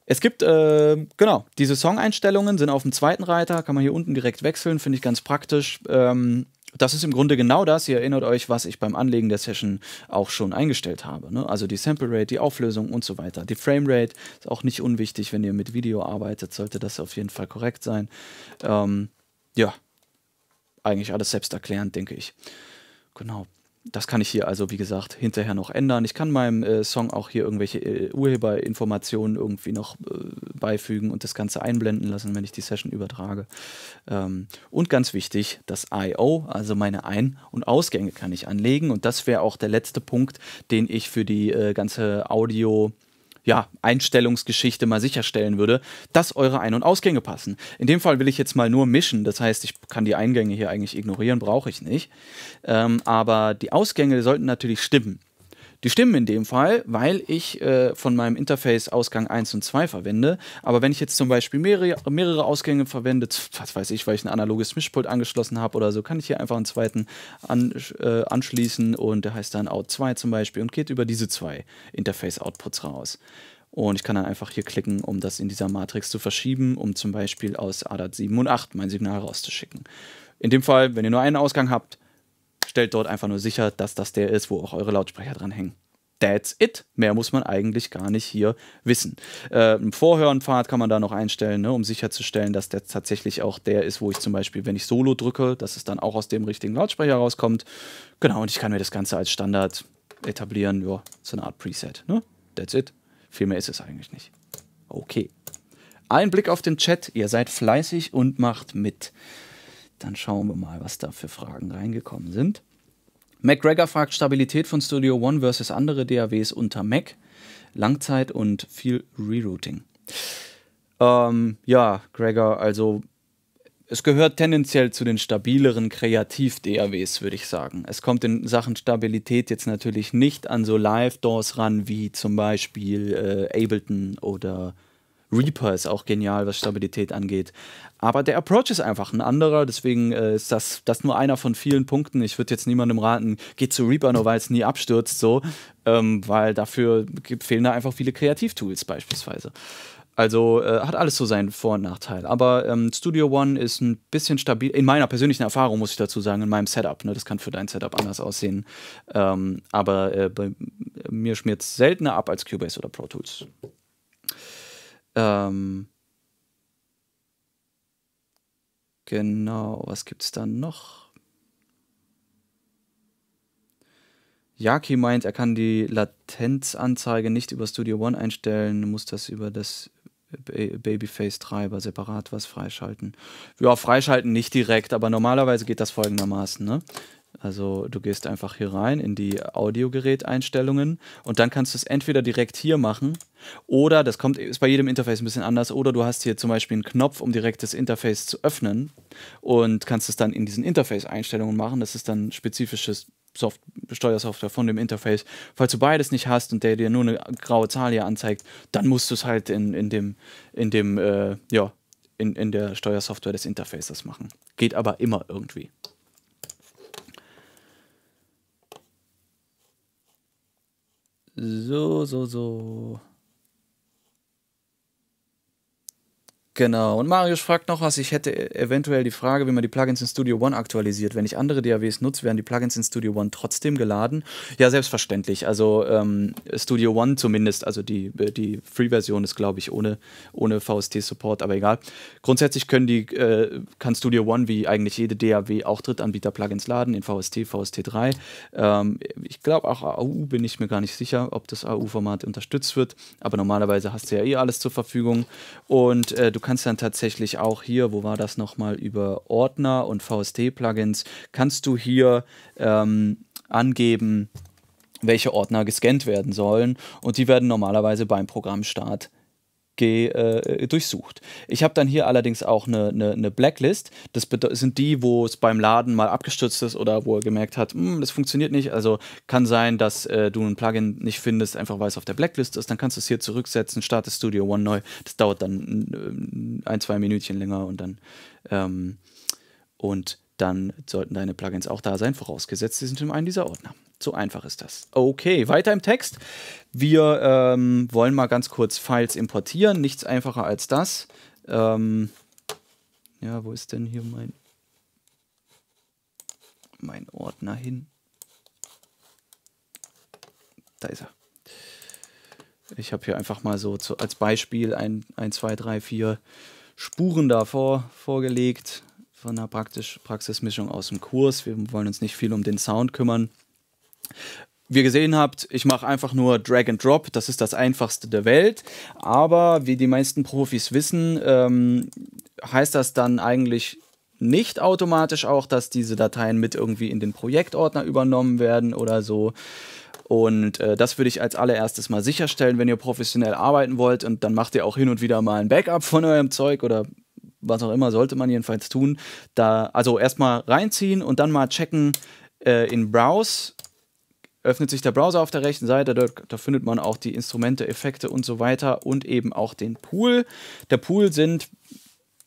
Es gibt, äh, genau, diese Song-Einstellungen sind auf dem zweiten Reiter, kann man hier unten direkt wechseln, finde ich ganz praktisch. Ähm, das ist im Grunde genau das. Ihr erinnert euch, was ich beim Anlegen der Session auch schon eingestellt habe. Ne? Also die Sample Rate, die Auflösung und so weiter. Die Frame Rate ist auch nicht unwichtig, wenn ihr mit Video arbeitet, sollte das auf jeden Fall korrekt sein. Ähm, ja, eigentlich alles selbsterklärend, denke ich. Genau. Das kann ich hier also, wie gesagt, hinterher noch ändern. Ich kann meinem äh, Song auch hier irgendwelche äh, Urheberinformationen irgendwie noch äh, beifügen und das Ganze einblenden lassen, wenn ich die Session übertrage. Ähm, und ganz wichtig, das I.O., also meine Ein- und Ausgänge kann ich anlegen. Und das wäre auch der letzte Punkt, den ich für die äh, ganze Audio- ja, Einstellungsgeschichte mal sicherstellen würde, dass eure Ein- und Ausgänge passen. In dem Fall will ich jetzt mal nur mischen, das heißt, ich kann die Eingänge hier eigentlich ignorieren, brauche ich nicht. Ähm, aber die Ausgänge sollten natürlich stimmen. Die stimmen in dem Fall, weil ich äh, von meinem Interface Ausgang 1 und 2 verwende. Aber wenn ich jetzt zum Beispiel mehrere, mehrere Ausgänge verwende, was weiß ich, weil ich ein analoges Mischpult angeschlossen habe oder so, kann ich hier einfach einen zweiten an, äh, anschließen und der heißt dann Out 2 zum Beispiel und geht über diese zwei Interface-Outputs raus. Und ich kann dann einfach hier klicken, um das in dieser Matrix zu verschieben, um zum Beispiel aus ADAT 7 und 8 mein Signal rauszuschicken. In dem Fall, wenn ihr nur einen Ausgang habt, Stellt dort einfach nur sicher, dass das der ist, wo auch eure Lautsprecher dran hängen. That's it. Mehr muss man eigentlich gar nicht hier wissen. Äh, einen Vorhörenpfad kann man da noch einstellen, ne, um sicherzustellen, dass der tatsächlich auch der ist, wo ich zum Beispiel, wenn ich Solo drücke, dass es dann auch aus dem richtigen Lautsprecher rauskommt. Genau, und ich kann mir das Ganze als Standard etablieren. Ja, so eine Art Preset. Ne? That's it. Viel mehr ist es eigentlich nicht. Okay. Ein Blick auf den Chat. Ihr seid fleißig und macht mit. Dann schauen wir mal, was da für Fragen reingekommen sind. McGregor fragt Stabilität von Studio One versus andere DAWs unter Mac. Langzeit und viel Rerouting. Ähm, ja, Gregor, also es gehört tendenziell zu den stabileren Kreativ-DAWs, würde ich sagen. Es kommt in Sachen Stabilität jetzt natürlich nicht an so live doors ran wie zum Beispiel äh, Ableton oder Reaper ist auch genial, was Stabilität angeht. Aber der Approach ist einfach ein anderer, deswegen äh, ist das, das nur einer von vielen Punkten. Ich würde jetzt niemandem raten, geht zu Reaper nur, weil es nie abstürzt, so, ähm, weil dafür fehlen da einfach viele Kreativtools beispielsweise. Also äh, hat alles so seinen Vor- und Nachteil. Aber ähm, Studio One ist ein bisschen stabil, in meiner persönlichen Erfahrung muss ich dazu sagen, in meinem Setup. Ne? Das kann für dein Setup anders aussehen. Ähm, aber äh, bei mir schmiert es seltener ab als Cubase oder Pro Tools. Ähm, genau, was gibt es da noch? Yaki meint, er kann die Latenzanzeige nicht über Studio One einstellen, muss das über das Babyface-Treiber separat was freischalten. Ja, freischalten nicht direkt, aber normalerweise geht das folgendermaßen. Ne? Also du gehst einfach hier rein in die Audiogeräteinstellungen und dann kannst du es entweder direkt hier machen oder, das kommt, ist bei jedem Interface ein bisschen anders, oder du hast hier zum Beispiel einen Knopf, um direkt das Interface zu öffnen und kannst es dann in diesen Interface-Einstellungen machen. Das ist dann spezifisches Soft Steuersoftware von dem Interface. Falls du beides nicht hast und der dir nur eine graue Zahl hier anzeigt, dann musst du es halt in, in dem, in dem, äh, ja, in, in der Steuersoftware des Interfaces machen. Geht aber immer irgendwie. So, so, so. Genau, und Marius fragt noch was, ich hätte e-, eventuell die Frage, wie man die Plugins in Studio One aktualisiert. Wenn ich andere DAWs nutze, werden die Plugins in Studio One trotzdem geladen? Ja, selbstverständlich. Also ähm, Studio One zumindest, also die, die Free-Version ist, glaube ich, ohne, ohne VST-Support, aber egal. Grundsätzlich können die, äh, kann Studio One wie eigentlich jede DAW auch Drittanbieter-Plugins laden, in VST, VST3. Ähm, ich glaube auch AU bin ich mir gar nicht sicher, ob das AU-Format unterstützt wird, aber normalerweise hast du ja eh alles zur Verfügung und äh, du kannst dann tatsächlich auch hier, wo war das nochmal, über Ordner und VST-Plugins, kannst du hier ähm, angeben, welche Ordner gescannt werden sollen und die werden normalerweise beim Programmstart ge, äh, durchsucht. Ich habe dann hier allerdings auch eine, eine, eine Blacklist. Das sind die, wo es beim Laden mal abgestürzt ist oder wo er gemerkt hat, hm, das funktioniert nicht. Also kann sein, dass äh, du ein Plugin nicht findest, einfach weil es auf der Blacklist ist. Dann kannst du es hier zurücksetzen, startest Studio One neu. Das dauert dann äh, ein, zwei Minütchen länger und dann. Ähm, und dann sollten deine Plugins auch da sein, vorausgesetzt, sie sind in einem dieser Ordner. So einfach ist das. Okay, weiter im Text. Wir ähm, wollen mal ganz kurz Files importieren. Nichts einfacher als das. Ähm, ja, wo ist denn hier mein, mein Ordner hin? Da ist er. Ich habe hier einfach mal so zu, als Beispiel ein, ein, zwei, drei, vier Spuren davor vorgelegt von einer Praktisch Praxismischung aus dem Kurs. Wir wollen uns nicht viel um den Sound kümmern. Wie ihr gesehen habt, ich mache einfach nur Drag and Drop. Das ist das einfachste der Welt. Aber wie die meisten Profis wissen, ähm, heißt das dann eigentlich nicht automatisch auch, dass diese Dateien mit irgendwie in den Projektordner übernommen werden oder so. Und äh, das würde ich als allererstes mal sicherstellen, wenn ihr professionell arbeiten wollt. Und dann macht ihr auch hin und wieder mal ein Backup von eurem Zeug oder was auch immer, sollte man jedenfalls tun. Da, also erstmal reinziehen und dann mal checken äh, in Browse. Öffnet sich der Browser auf der rechten Seite, da, da findet man auch die Instrumente, Effekte und so weiter und eben auch den Pool. Der Pool sind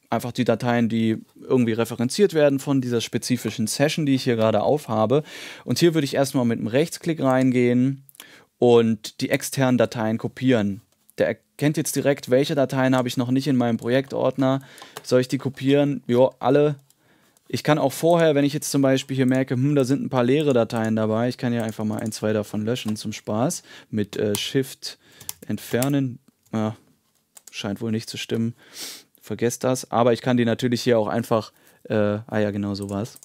einfach die Dateien, die irgendwie referenziert werden von dieser spezifischen Session, die ich hier gerade aufhabe. Und hier würde ich erstmal mit einem Rechtsklick reingehen und die externen Dateien kopieren. Der kennt jetzt direkt, welche Dateien habe ich noch nicht in meinem Projektordner. Soll ich die kopieren? Ja, alle. Ich kann auch vorher, wenn ich jetzt zum Beispiel hier merke, hm, da sind ein paar leere Dateien dabei, ich kann ja einfach mal ein, zwei davon löschen zum Spaß. Mit äh, Shift entfernen. Ja, scheint wohl nicht zu stimmen. Vergesst das. Aber ich kann die natürlich hier auch einfach. Äh, ah ja, genau so war es.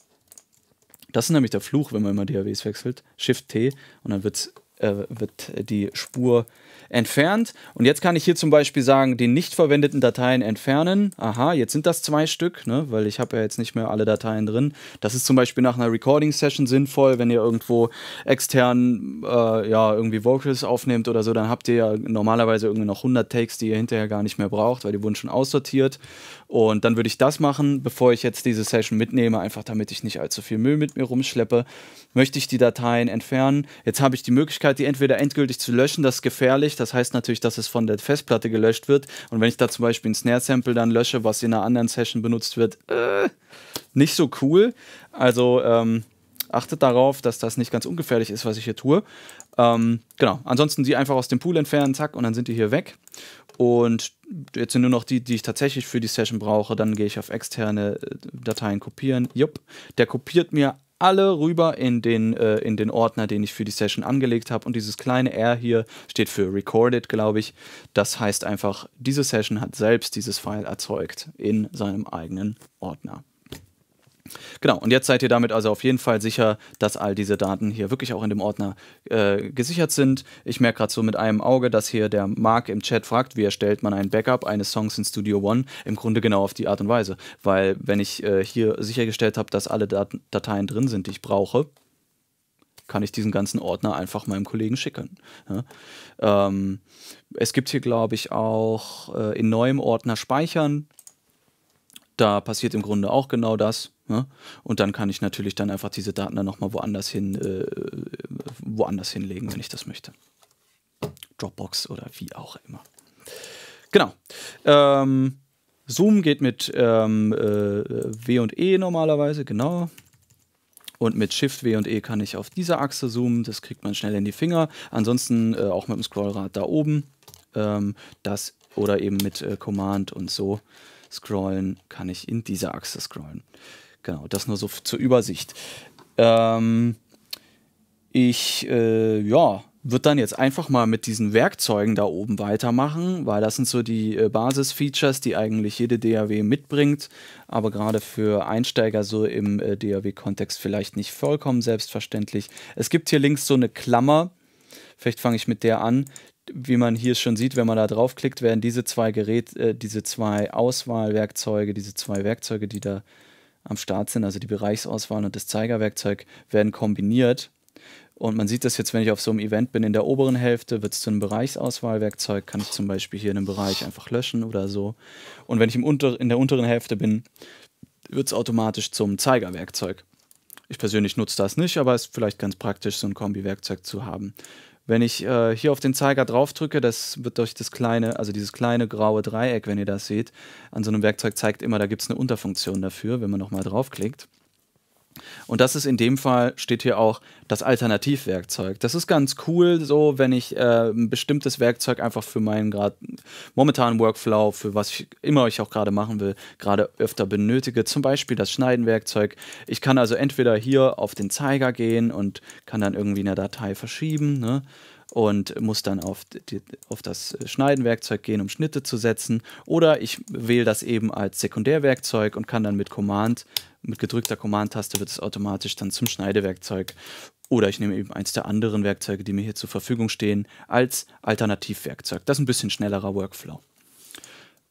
Das ist nämlich der Fluch, wenn man immer DAWs wechselt. Shift T und dann wird's, äh, wird die Spur entfernt. Und jetzt kann ich hier zum Beispiel sagen, die nicht verwendeten Dateien entfernen. Aha, jetzt sind das zwei Stück, ne? weil ich habe ja jetzt nicht mehr alle Dateien drin. Das ist zum Beispiel nach einer Recording-Session sinnvoll, wenn ihr irgendwo extern äh, ja, irgendwie Vocals aufnehmt oder so, dann habt ihr ja normalerweise irgendwie noch 100 Takes, die ihr hinterher gar nicht mehr braucht, weil die wurden schon aussortiert. Und dann würde ich das machen, bevor ich jetzt diese Session mitnehme, einfach damit ich nicht allzu viel Müll mit mir rumschleppe. Möchte ich die Dateien entfernen? Jetzt habe ich die Möglichkeit, die entweder endgültig zu löschen, das ist gefährlich. Das heißt natürlich, dass es von der Festplatte gelöscht wird. Und wenn ich da zum Beispiel ein Snare-Sample dann lösche, was in einer anderen Session benutzt wird, äh, nicht so cool. Also ähm, Achtet darauf, dass das nicht ganz ungefährlich ist, was ich hier tue. Ähm, genau, ansonsten die einfach aus dem Pool entfernen, zack, und dann sind die hier weg. Und jetzt sind nur noch die, die ich tatsächlich für die Session brauche. Dann gehe ich auf externe äh, Dateien kopieren. Jupp, der kopiert mir alle rüber in den, äh, in den Ordner, den ich für die Session angelegt habe. Und dieses kleine R hier steht für Recorded, glaube ich. Das heißt einfach, diese Session hat selbst dieses File erzeugt in seinem eigenen Ordner. Genau, und jetzt seid ihr damit also auf jeden Fall sicher, dass all diese Daten hier wirklich auch in dem Ordner äh, gesichert sind. Ich merke gerade so mit einem Auge, dass hier der Marc im Chat fragt, wie erstellt man ein Backup eines Songs in Studio One? Im Grunde genau auf die Art und Weise, weil wenn ich äh, hier sichergestellt habe, dass alle Dat Dateien drin sind, die ich brauche, kann ich diesen ganzen Ordner einfach meinem Kollegen schicken. Ja? Ähm, es gibt hier, glaube ich, auch äh, in neuem Ordner speichern da passiert im Grunde auch genau das. Ne? Und dann kann ich natürlich dann einfach diese Daten dann nochmal woanders hin, äh, woanders hinlegen, wenn ich das möchte. Dropbox oder wie auch immer. Genau. Ähm, Zoom geht mit ähm, äh, W und E normalerweise, genau. Und mit Shift, W und E kann ich auf dieser Achse zoomen. Das kriegt man schnell in die Finger. Ansonsten äh, auch mit dem Scrollrad da oben. Ähm, das oder eben mit äh, Command und so scrollen, kann ich in dieser Achse scrollen. Genau, das nur so zur Übersicht. Ähm, ich, äh, ja, würde dann jetzt einfach mal mit diesen Werkzeugen da oben weitermachen, weil das sind so die äh, Basisfeatures, die eigentlich jede DAW mitbringt, aber gerade für Einsteiger so im äh, DAW-Kontext vielleicht nicht vollkommen selbstverständlich. Es gibt hier links so eine Klammer, vielleicht fange ich mit der an, wie man hier schon sieht, wenn man da draufklickt, werden diese zwei Gerät, äh, diese zwei Auswahlwerkzeuge, diese zwei Werkzeuge, die da am Start sind, also die Bereichsauswahl und das Zeigerwerkzeug, werden kombiniert. Und man sieht das jetzt, wenn ich auf so einem Event bin, in der oberen Hälfte wird es zu einem Bereichsauswahlwerkzeug, kann ich zum Beispiel hier in einem Bereich einfach löschen oder so. Und wenn ich im unter, in der unteren Hälfte bin, wird es automatisch zum Zeigerwerkzeug. Ich persönlich nutze das nicht, aber es ist vielleicht ganz praktisch, so ein Kombi-Werkzeug zu haben. Wenn ich äh, hier auf den Zeiger draufdrücke, das wird durch das kleine, also dieses kleine graue Dreieck, wenn ihr das seht, an so einem Werkzeug zeigt immer, da gibt es eine Unterfunktion dafür, wenn man nochmal draufklickt. Und das ist in dem Fall, steht hier auch, das Alternativwerkzeug. Das ist ganz cool, so wenn ich äh, ein bestimmtes Werkzeug einfach für meinen gerade momentanen Workflow, für was ich immer ich auch gerade machen will, gerade öfter benötige. Zum Beispiel das Schneidenwerkzeug. Ich kann also entweder hier auf den Zeiger gehen und kann dann irgendwie eine Datei verschieben. Ne? und muss dann auf, die, auf das Schneidenwerkzeug gehen, um Schnitte zu setzen. Oder ich wähle das eben als Sekundärwerkzeug und kann dann mit Command mit gedrückter Command-Taste wird es automatisch dann zum Schneidewerkzeug. Oder ich nehme eben eins der anderen Werkzeuge, die mir hier zur Verfügung stehen, als Alternativwerkzeug. Das ist ein bisschen schnellerer Workflow.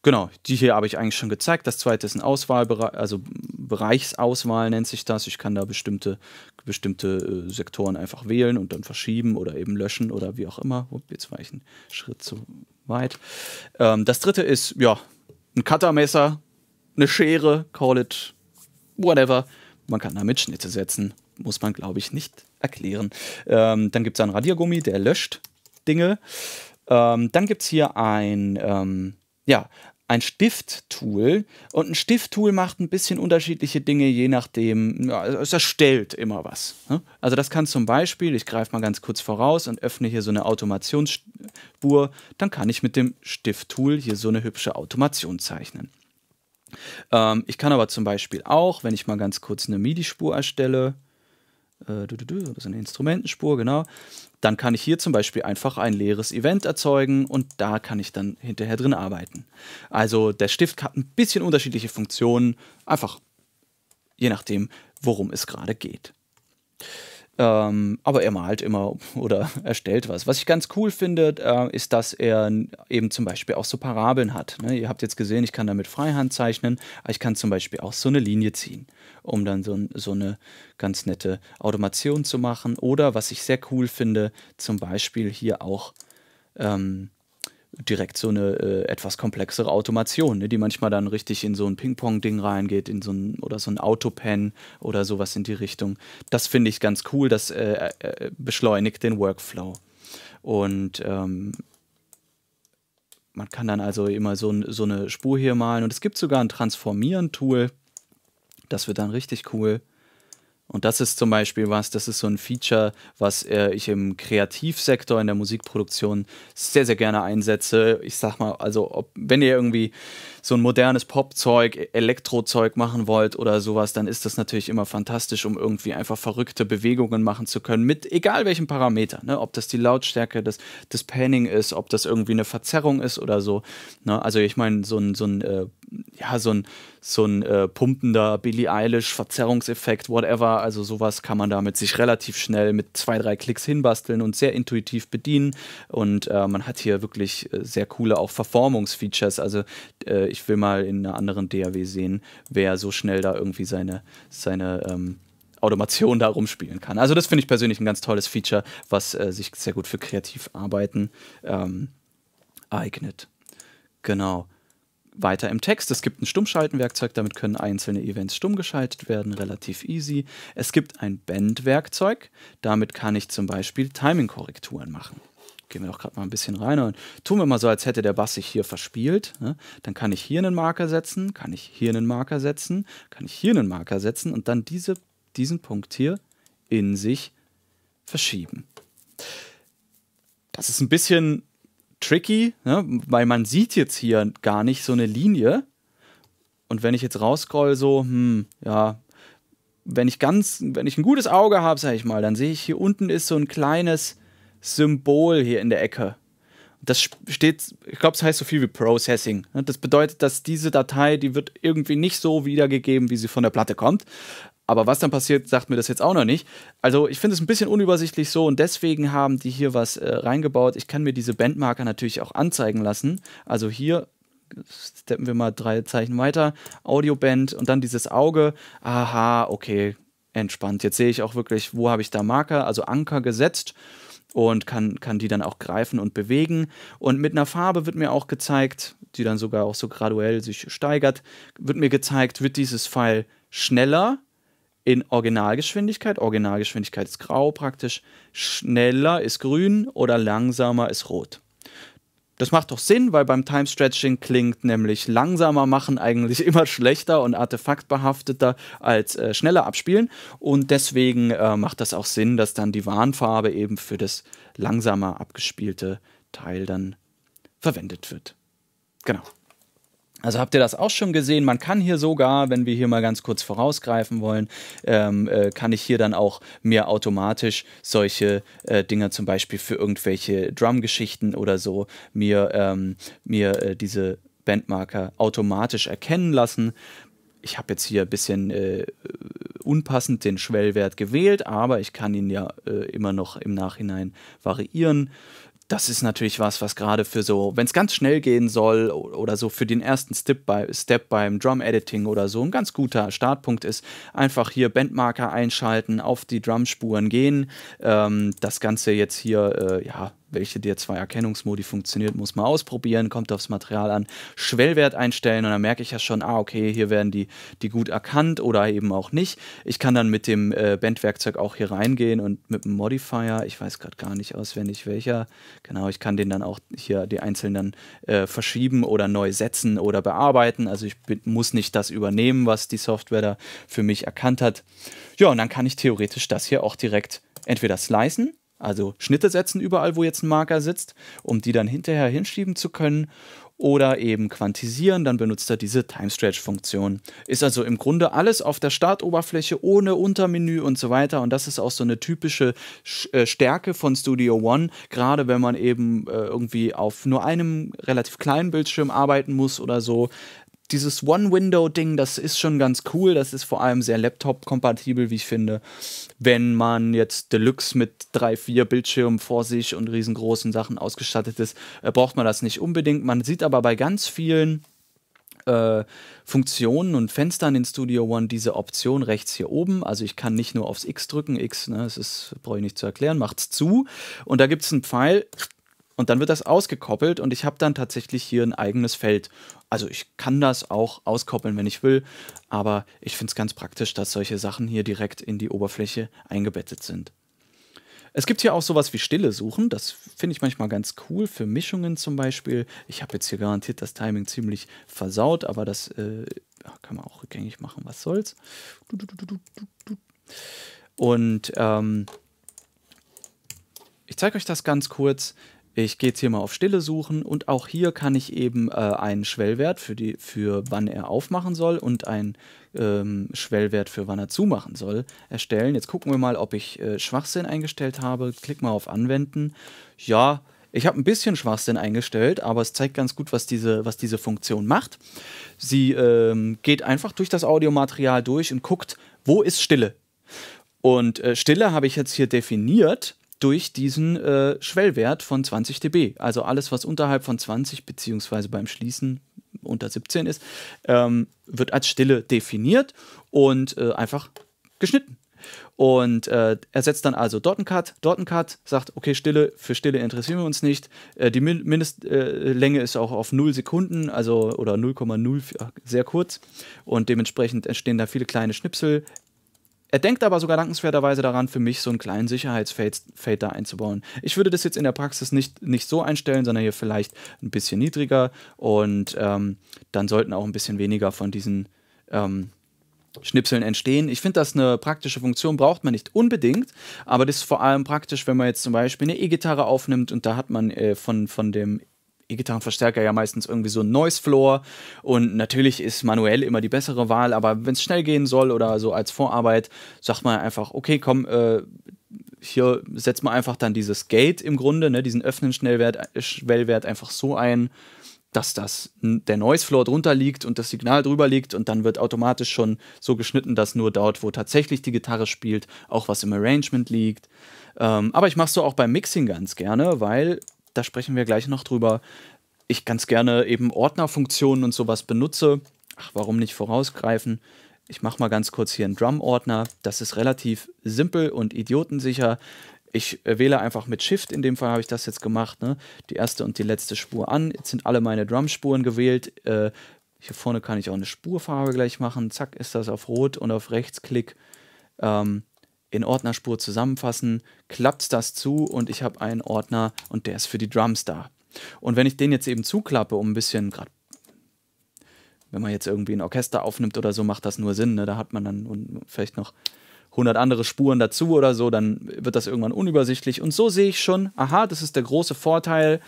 Genau, die hier habe ich eigentlich schon gezeigt. Das zweite ist ein Auswahlbereich, also Bereichsauswahl nennt sich das. Ich kann da bestimmte, bestimmte äh, Sektoren einfach wählen und dann verschieben oder eben löschen oder wie auch immer. Upp, jetzt war ich einen Schritt zu weit. Ähm, das dritte ist, ja, ein Cuttermesser, eine Schere, call it whatever. Man kann damit Schnitte setzen, muss man, glaube ich, nicht erklären. Ähm, dann gibt es einen Radiergummi, der löscht Dinge. Ähm, dann gibt es hier ein, ähm, ja, ein Stifttool. Und ein Stifttool macht ein bisschen unterschiedliche Dinge, je nachdem, ja, es erstellt immer was. Ne? Also das kann zum Beispiel, ich greife mal ganz kurz voraus und öffne hier so eine Automationsspur, dann kann ich mit dem Stifttool hier so eine hübsche Automation zeichnen. Ähm, ich kann aber zum Beispiel auch, wenn ich mal ganz kurz eine MIDI-Spur erstelle, äh, das ist eine Instrumentenspur, genau, dann kann ich hier zum Beispiel einfach ein leeres Event erzeugen und da kann ich dann hinterher drin arbeiten. Also der Stift hat ein bisschen unterschiedliche Funktionen, einfach je nachdem, worum es gerade geht. Ähm, aber er malt immer oder erstellt was. Was ich ganz cool finde, äh, ist, dass er eben zum Beispiel auch so Parabeln hat. Ne? Ihr habt jetzt gesehen, ich kann damit Freihand zeichnen, aber ich kann zum Beispiel auch so eine Linie ziehen, um dann so, so eine ganz nette Automation zu machen. Oder was ich sehr cool finde, zum Beispiel hier auch ähm, direkt so eine äh, etwas komplexere Automation, ne, die manchmal dann richtig in so ein Ping-Pong-Ding reingeht, in so ein oder so ein Autopen oder sowas in die Richtung. Das finde ich ganz cool, das äh, äh, beschleunigt den Workflow. Und ähm, man kann dann also immer so, so eine Spur hier malen. Und es gibt sogar ein Transformieren-Tool. Das wird dann richtig cool. Und das ist zum Beispiel was, das ist so ein Feature, was äh, ich im Kreativsektor, in der Musikproduktion sehr, sehr gerne einsetze. Ich sag mal, also ob, wenn ihr irgendwie so ein modernes Popzeug, e-, Elektrozeug machen wollt oder sowas, dann ist das natürlich immer fantastisch, um irgendwie einfach verrückte Bewegungen machen zu können, mit egal welchem Parameter. Ne? Ob das die Lautstärke des, des Panning ist, ob das irgendwie eine Verzerrung ist oder so. Ne? Also ich meine, so ein, so ein äh, ja, so ein, so ein äh, pumpender Billie Eilish, Verzerrungseffekt, whatever. Also sowas kann man damit sich relativ schnell mit zwei, drei Klicks hinbasteln und sehr intuitiv bedienen. Und äh, man hat hier wirklich äh, sehr coole auch Verformungsfeatures. Also äh, ich will mal in einer anderen DAW sehen, wer so schnell da irgendwie seine, seine ähm, Automation da rumspielen kann. Also das finde ich persönlich ein ganz tolles Feature, was äh, sich sehr gut für kreativ arbeiten ähm, eignet. Genau weiter im Text. Es gibt ein Stummschaltenwerkzeug, damit können einzelne Events stumm geschaltet werden, relativ easy. Es gibt ein Bandwerkzeug, damit kann ich zum Beispiel Timing-Korrekturen machen. Gehen wir doch gerade mal ein bisschen rein und tun wir mal so, als hätte der Bass sich hier verspielt. Ne? Dann kann ich hier einen Marker setzen, kann ich hier einen Marker setzen, kann ich hier einen Marker setzen und dann diese, diesen Punkt hier in sich verschieben. Das ist ein bisschen tricky, ne? weil man sieht jetzt hier gar nicht so eine Linie. Und wenn ich jetzt rausscroll, so, hm, ja, wenn ich ganz, wenn ich ein gutes Auge habe, sage ich mal, dann sehe ich hier unten ist so ein kleines Symbol hier in der Ecke. Das steht, ich glaube, es heißt so viel wie Processing. Ne? Das bedeutet, dass diese Datei, die wird irgendwie nicht so wiedergegeben, wie sie von der Platte kommt. Aber was dann passiert, sagt mir das jetzt auch noch nicht. Also ich finde es ein bisschen unübersichtlich so und deswegen haben die hier was äh, reingebaut. Ich kann mir diese Bandmarker natürlich auch anzeigen lassen. Also hier steppen wir mal drei Zeichen weiter. Audioband und dann dieses Auge. Aha, okay, entspannt. Jetzt sehe ich auch wirklich, wo habe ich da Marker, also Anker gesetzt und kann, kann die dann auch greifen und bewegen. Und mit einer Farbe wird mir auch gezeigt, die dann sogar auch so graduell sich steigert, wird mir gezeigt, wird dieses Pfeil schneller in Originalgeschwindigkeit, Originalgeschwindigkeit ist grau praktisch, schneller ist grün oder langsamer ist rot. Das macht doch Sinn, weil beim Time Stretching klingt nämlich langsamer machen eigentlich immer schlechter und artefaktbehafteter als äh, schneller abspielen. Und deswegen äh, macht das auch Sinn, dass dann die Warnfarbe eben für das langsamer abgespielte Teil dann verwendet wird. Genau. Also habt ihr das auch schon gesehen? Man kann hier sogar, wenn wir hier mal ganz kurz vorausgreifen wollen, ähm, äh, kann ich hier dann auch mir automatisch solche äh, Dinger zum Beispiel für irgendwelche Drum-Geschichten oder so mir, ähm, mir äh, diese Bandmarker automatisch erkennen lassen. Ich habe jetzt hier ein bisschen äh, unpassend den Schwellwert gewählt, aber ich kann ihn ja äh, immer noch im Nachhinein variieren das ist natürlich was, was gerade für so, wenn es ganz schnell gehen soll oder so für den ersten Step, bei, Step beim Drum-Editing oder so, ein ganz guter Startpunkt ist, einfach hier Bandmarker einschalten, auf die Drumspuren gehen, ähm, das Ganze jetzt hier, äh, ja, welche der zwei Erkennungsmodi funktioniert, muss man ausprobieren, kommt aufs Material an, Schwellwert einstellen und dann merke ich ja schon, ah, okay, hier werden die, die gut erkannt oder eben auch nicht. Ich kann dann mit dem äh, Bandwerkzeug auch hier reingehen und mit dem Modifier, ich weiß gerade gar nicht auswendig welcher, genau, ich kann den dann auch hier die einzelnen äh, verschieben oder neu setzen oder bearbeiten. Also ich bin, muss nicht das übernehmen, was die Software da für mich erkannt hat. Ja, und dann kann ich theoretisch das hier auch direkt entweder slicen also Schnitte setzen überall, wo jetzt ein Marker sitzt, um die dann hinterher hinschieben zu können oder eben quantisieren, dann benutzt er diese Time-Stretch-Funktion. Ist also im Grunde alles auf der Startoberfläche ohne Untermenü und so weiter. Und das ist auch so eine typische äh, Stärke von Studio One, gerade wenn man eben äh, irgendwie auf nur einem relativ kleinen Bildschirm arbeiten muss oder so, dieses One-Window-Ding, das ist schon ganz cool. Das ist vor allem sehr Laptop-kompatibel, wie ich finde. Wenn man jetzt Deluxe mit drei, vier Bildschirmen vor sich und riesengroßen Sachen ausgestattet ist, äh, braucht man das nicht unbedingt. Man sieht aber bei ganz vielen äh, Funktionen und Fenstern in Studio One diese Option rechts hier oben. Also ich kann nicht nur aufs X drücken, X, ne, das ist, brauche ich nicht zu erklären, macht's zu. Und da gibt es einen Pfeil, und dann wird das ausgekoppelt und ich habe dann tatsächlich hier ein eigenes Feld. Also ich kann das auch auskoppeln, wenn ich will, aber ich finde es ganz praktisch, dass solche Sachen hier direkt in die Oberfläche eingebettet sind. Es gibt hier auch sowas wie Stille suchen. Das finde ich manchmal ganz cool für Mischungen zum Beispiel. Ich habe jetzt hier garantiert das Timing ziemlich versaut, aber das äh, kann man auch rückgängig machen. Was soll's? Und ähm, ich zeige euch das ganz kurz. Ich gehe jetzt hier mal auf Stille suchen und auch hier kann ich eben äh, einen Schwellwert für, die, für wann er aufmachen soll und einen ähm, Schwellwert für wann er zumachen soll erstellen. Jetzt gucken wir mal, ob ich äh, Schwachsinn eingestellt habe. Klick mal auf Anwenden. Ja, ich habe ein bisschen Schwachsinn eingestellt, aber es zeigt ganz gut, was diese, was diese Funktion macht. Sie ähm, geht einfach durch das Audiomaterial durch und guckt, wo ist Stille. Und äh, Stille habe ich jetzt hier definiert durch diesen äh, Schwellwert von 20 dB. Also alles, was unterhalb von 20 bzw. beim Schließen unter 17 ist, ähm, wird als Stille definiert und äh, einfach geschnitten. Und äh, er setzt dann also dort einen Cut, dort einen Cut, sagt, okay, Stille, für Stille interessieren wir uns nicht. Äh, die Mindestlänge äh, ist auch auf 0 Sekunden, also oder 0,0, sehr kurz. Und dementsprechend entstehen da viele kleine Schnipsel, er denkt aber sogar dankenswerterweise daran, für mich so einen kleinen Sicherheitsfade da einzubauen. Ich würde das jetzt in der Praxis nicht, nicht so einstellen, sondern hier vielleicht ein bisschen niedriger und ähm, dann sollten auch ein bisschen weniger von diesen ähm, Schnipseln entstehen. Ich finde, das eine praktische Funktion braucht man nicht unbedingt, aber das ist vor allem praktisch, wenn man jetzt zum Beispiel eine E-Gitarre aufnimmt und da hat man äh, von, von dem E-Gitarrenverstärker ja meistens irgendwie so ein Noise Floor und natürlich ist manuell immer die bessere Wahl, aber wenn es schnell gehen soll oder so als Vorarbeit, sagt man einfach, okay, komm, äh, hier setzt man einfach dann dieses Gate im Grunde, ne, diesen öffnen Schnellwert, äh, Schwellwert einfach so ein, dass das der Noise Floor drunter liegt und das Signal drüber liegt und dann wird automatisch schon so geschnitten, dass nur dort, wo tatsächlich die Gitarre spielt, auch was im Arrangement liegt. Ähm, aber ich mache es so auch beim Mixing ganz gerne, weil da sprechen wir gleich noch drüber, ich ganz gerne eben Ordnerfunktionen und sowas benutze. Ach, warum nicht vorausgreifen? Ich mache mal ganz kurz hier einen Drum-Ordner. Das ist relativ simpel und idiotensicher. Ich äh, wähle einfach mit Shift, in dem Fall habe ich das jetzt gemacht, ne? die erste und die letzte Spur an. Jetzt sind alle meine Drum-Spuren gewählt. Äh, hier vorne kann ich auch eine Spurfarbe gleich machen. Zack, ist das auf Rot und auf Rechtsklick ähm, in Ordnerspur zusammenfassen, klappt das zu und ich habe einen Ordner und der ist für die Drums da. Und wenn ich den jetzt eben zuklappe, um ein bisschen gerade wenn man jetzt irgendwie ein Orchester aufnimmt oder so, macht das nur Sinn. Ne? Da hat man dann vielleicht noch 100 andere Spuren dazu oder so, dann wird das irgendwann unübersichtlich. Und so sehe ich schon, aha, das ist der große Vorteil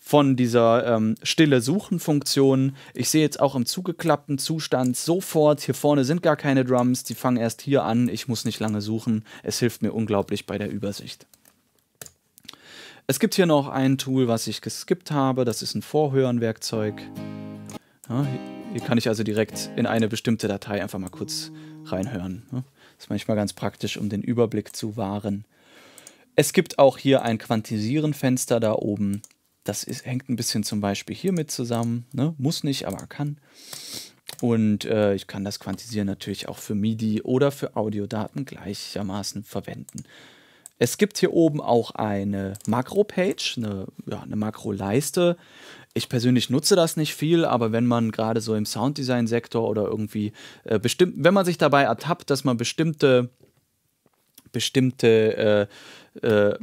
von dieser ähm, stille Suchen-Funktion. Ich sehe jetzt auch im zugeklappten Zustand sofort, hier vorne sind gar keine Drums, die fangen erst hier an, ich muss nicht lange suchen. Es hilft mir unglaublich bei der Übersicht. Es gibt hier noch ein Tool, was ich geskippt habe, das ist ein Vorhören-Werkzeug. Ja, hier kann ich also direkt in eine bestimmte Datei einfach mal kurz reinhören. Ja, ne? ist manchmal ganz praktisch, um den Überblick zu wahren. Es gibt auch hier ein Quantisieren-Fenster da oben. Das ist, hängt ein bisschen zum Beispiel hiermit zusammen. Ne? Muss nicht, aber kann. Und äh, ich kann das Quantisieren natürlich auch für MIDI oder für Audiodaten gleichermaßen verwenden. Es gibt hier oben auch eine Makro-Page, eine, ja, eine Makro-Leiste. Ich persönlich nutze das nicht viel, aber wenn man gerade so im Sounddesign-Sektor oder irgendwie äh, bestimmt, wenn man sich dabei ertappt, dass man bestimmte, bestimmte äh, äh,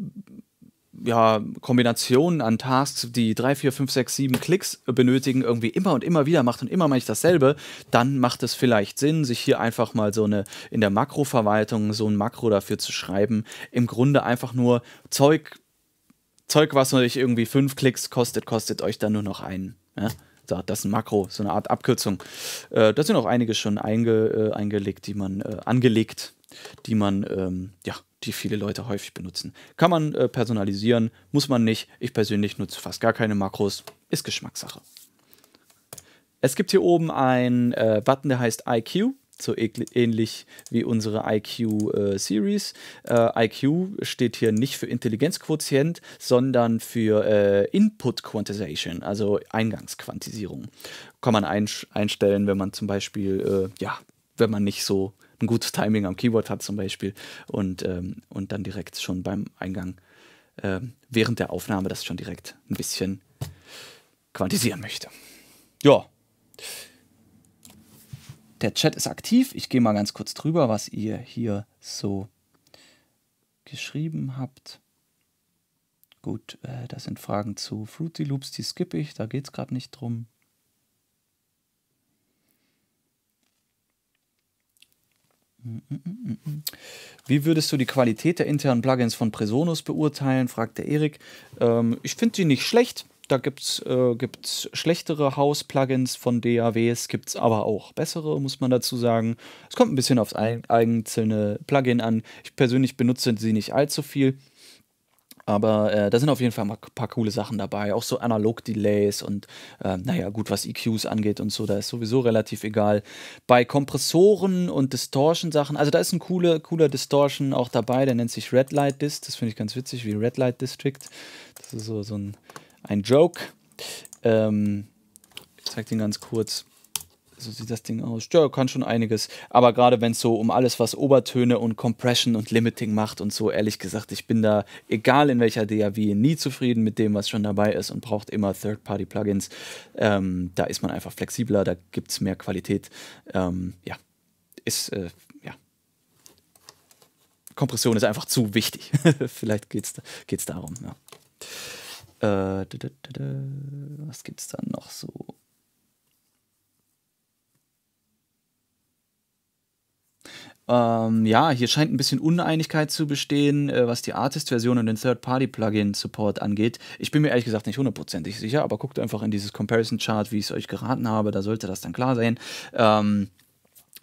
ja, Kombinationen an Tasks, die 3, 4, 5, 6, 7 Klicks benötigen, irgendwie immer und immer wieder macht und immer mache ich dasselbe, dann macht es vielleicht Sinn, sich hier einfach mal so eine in der Makroverwaltung so ein Makro dafür zu schreiben. Im Grunde einfach nur Zeug, Zeug, was euch irgendwie fünf Klicks kostet, kostet euch dann nur noch einen. Ja? da hat das ein Makro, so eine Art Abkürzung. Äh, da sind auch einige schon einge, äh, eingelegt, die man äh, angelegt, die man, ähm, ja, die viele Leute häufig benutzen. Kann man äh, personalisieren, muss man nicht. Ich persönlich nutze fast gar keine Makros, ist Geschmackssache. Es gibt hier oben einen äh, Button, der heißt IQ so ähnlich wie unsere IQ äh, Series. Äh, IQ steht hier nicht für Intelligenzquotient, sondern für äh, Input Quantization, also Eingangsquantisierung. Kann man ein einstellen, wenn man zum Beispiel, äh, ja, wenn man nicht so ein gutes Timing am Keyboard hat zum Beispiel und, ähm, und dann direkt schon beim Eingang ähm, während der Aufnahme das schon direkt ein bisschen quantisieren möchte. Ja, der Chat ist aktiv. Ich gehe mal ganz kurz drüber, was ihr hier so geschrieben habt. Gut, äh, das sind Fragen zu Fruity Loops, die skippe ich, da geht es gerade nicht drum. Wie würdest du die Qualität der internen Plugins von Presonus beurteilen? fragt der Erik. Ähm, ich finde sie nicht schlecht. Da gibt es äh, gibt's schlechtere House-Plugins von DAWs, gibt es aber auch bessere, muss man dazu sagen. Es kommt ein bisschen aufs einzelne Plugin an. Ich persönlich benutze sie nicht allzu viel. Aber äh, da sind auf jeden Fall mal ein paar coole Sachen dabei. Auch so Analog-Delays und äh, naja, gut, was EQs angeht und so, da ist sowieso relativ egal. Bei Kompressoren und Distortion-Sachen, also da ist ein coole, cooler Distortion auch dabei, der nennt sich Red Light Dist. Das finde ich ganz witzig, wie Red Light District. Das ist so, so ein ein Joke. Ähm, ich zeige den ganz kurz. So sieht das Ding aus. Ja, kann schon einiges. Aber gerade wenn es so um alles, was Obertöne und Compression und Limiting macht und so, ehrlich gesagt, ich bin da, egal in welcher DAW, nie zufrieden mit dem, was schon dabei ist und braucht immer Third-Party-Plugins. Ähm, da ist man einfach flexibler, da gibt es mehr Qualität. Ähm, ja, ist, äh, ja. Kompression ist einfach zu wichtig. Vielleicht geht es geht's darum. Ja. Äh, was gibt's dann noch so? Ähm, ja, hier scheint ein bisschen Uneinigkeit zu bestehen, äh, was die Artist-Version und den Third-Party-Plugin-Support angeht. Ich bin mir ehrlich gesagt nicht hundertprozentig sicher, aber guckt einfach in dieses Comparison-Chart, wie ich es euch geraten habe, da sollte das dann klar sein. Ähm,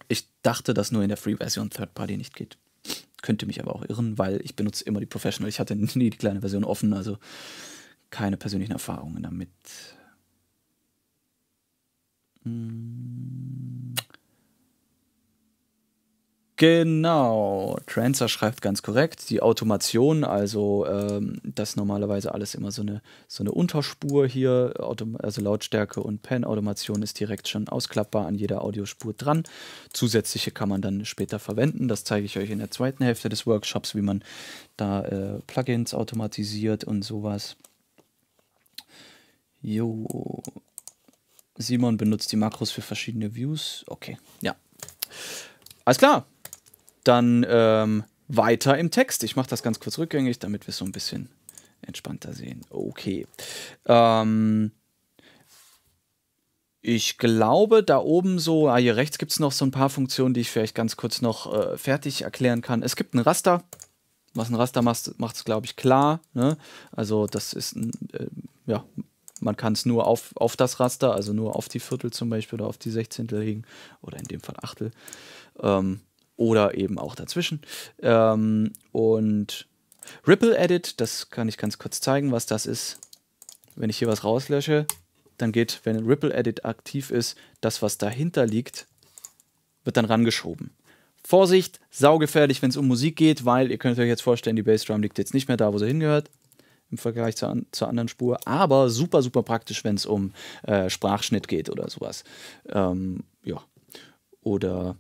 ich dachte, dass nur in der Free-Version Third-Party nicht geht. Könnte mich aber auch irren, weil ich benutze immer die Professional. Ich hatte nie die kleine Version offen, also keine persönlichen Erfahrungen damit. Mm. Genau, Trancer schreibt ganz korrekt. Die Automation, also ähm, dass normalerweise alles immer so eine, so eine Unterspur hier, also Lautstärke und Pen-Automation ist direkt schon ausklappbar an jeder Audiospur dran. Zusätzliche kann man dann später verwenden. Das zeige ich euch in der zweiten Hälfte des Workshops, wie man da äh, Plugins automatisiert und sowas. Jo. Simon benutzt die Makros für verschiedene Views. Okay, ja. Alles klar. Dann ähm, weiter im Text. Ich mache das ganz kurz rückgängig, damit wir es so ein bisschen entspannter sehen. Okay. Ähm, ich glaube, da oben so, ah, hier rechts gibt es noch so ein paar Funktionen, die ich vielleicht ganz kurz noch äh, fertig erklären kann. Es gibt ein Raster. Was ein Raster macht, macht es, glaube ich, klar. Ne? Also das ist ein, äh, ja, man kann es nur auf, auf das Raster, also nur auf die Viertel zum Beispiel oder auf die Sechzehntel legen oder in dem Fall Achtel. Ähm, oder eben auch dazwischen. Ähm, und Ripple Edit, das kann ich ganz kurz zeigen, was das ist. Wenn ich hier was rauslösche, dann geht, wenn Ripple Edit aktiv ist, das, was dahinter liegt, wird dann rangeschoben. Vorsicht, saugefährlich, wenn es um Musik geht, weil ihr könnt euch jetzt vorstellen, die Bassdrum liegt jetzt nicht mehr da, wo sie hingehört, im Vergleich zur, zur anderen Spur, aber super, super praktisch, wenn es um äh, Sprachschnitt geht oder sowas. Ähm, ja. Oder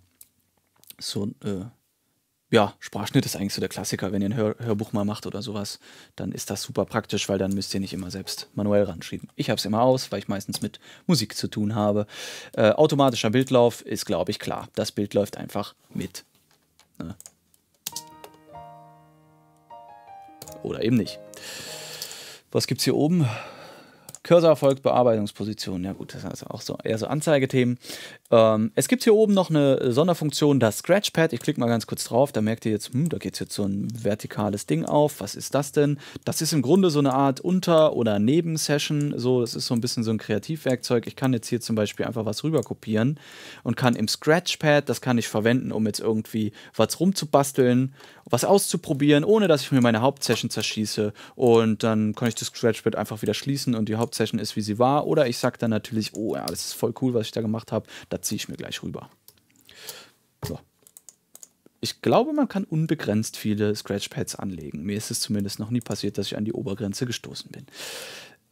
so äh, ja, Sprachschnitt ist eigentlich so der Klassiker. Wenn ihr ein Hör Hörbuch mal macht oder sowas, dann ist das super praktisch, weil dann müsst ihr nicht immer selbst manuell ranschreiben. Ich habe es immer aus, weil ich meistens mit Musik zu tun habe. Äh, automatischer Bildlauf ist, glaube ich, klar. Das Bild läuft einfach mit. Ne? Oder eben nicht. Was gibt's hier oben? Cursor folgt Bearbeitungsposition. Ja gut, das ist also auch so eher so Anzeigethemen. Ähm, es gibt hier oben noch eine Sonderfunktion, das Scratchpad. Ich klicke mal ganz kurz drauf, da merkt ihr jetzt, hm, da geht es jetzt so ein vertikales Ding auf. Was ist das denn? Das ist im Grunde so eine Art Unter- oder Nebensession. So, das ist so ein bisschen so ein Kreativwerkzeug. Ich kann jetzt hier zum Beispiel einfach was rüber kopieren und kann im Scratchpad, das kann ich verwenden, um jetzt irgendwie was rumzubasteln, was auszuprobieren, ohne dass ich mir meine Hauptsession zerschieße. Und dann kann ich das Scratchpad einfach wieder schließen und die Haupt Session ist, wie sie war. Oder ich sage dann natürlich, oh ja, das ist voll cool, was ich da gemacht habe. Da ziehe ich mir gleich rüber. So. Ich glaube, man kann unbegrenzt viele Scratchpads anlegen. Mir ist es zumindest noch nie passiert, dass ich an die Obergrenze gestoßen bin.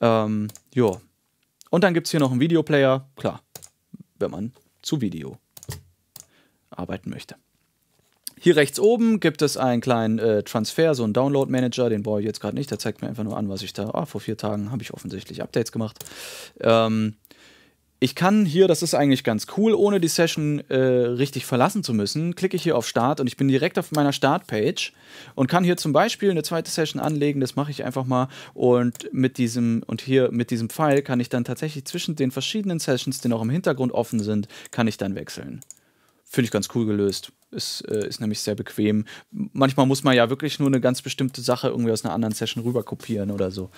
Ähm, jo. Und dann gibt es hier noch einen Videoplayer. Klar, wenn man zu Video arbeiten möchte. Hier rechts oben gibt es einen kleinen äh, Transfer, so einen Download-Manager, den brauche ich jetzt gerade nicht. Der zeigt mir einfach nur an, was ich da. Ah, vor vier Tagen habe ich offensichtlich Updates gemacht. Ähm, ich kann hier, das ist eigentlich ganz cool, ohne die Session äh, richtig verlassen zu müssen, klicke ich hier auf Start und ich bin direkt auf meiner Startpage und kann hier zum Beispiel eine zweite Session anlegen. Das mache ich einfach mal und mit diesem und hier mit diesem Pfeil kann ich dann tatsächlich zwischen den verschiedenen Sessions, die noch im Hintergrund offen sind, kann ich dann wechseln. Finde ich ganz cool gelöst. Ist, äh, ist nämlich sehr bequem. Manchmal muss man ja wirklich nur eine ganz bestimmte Sache irgendwie aus einer anderen Session rüber kopieren oder so.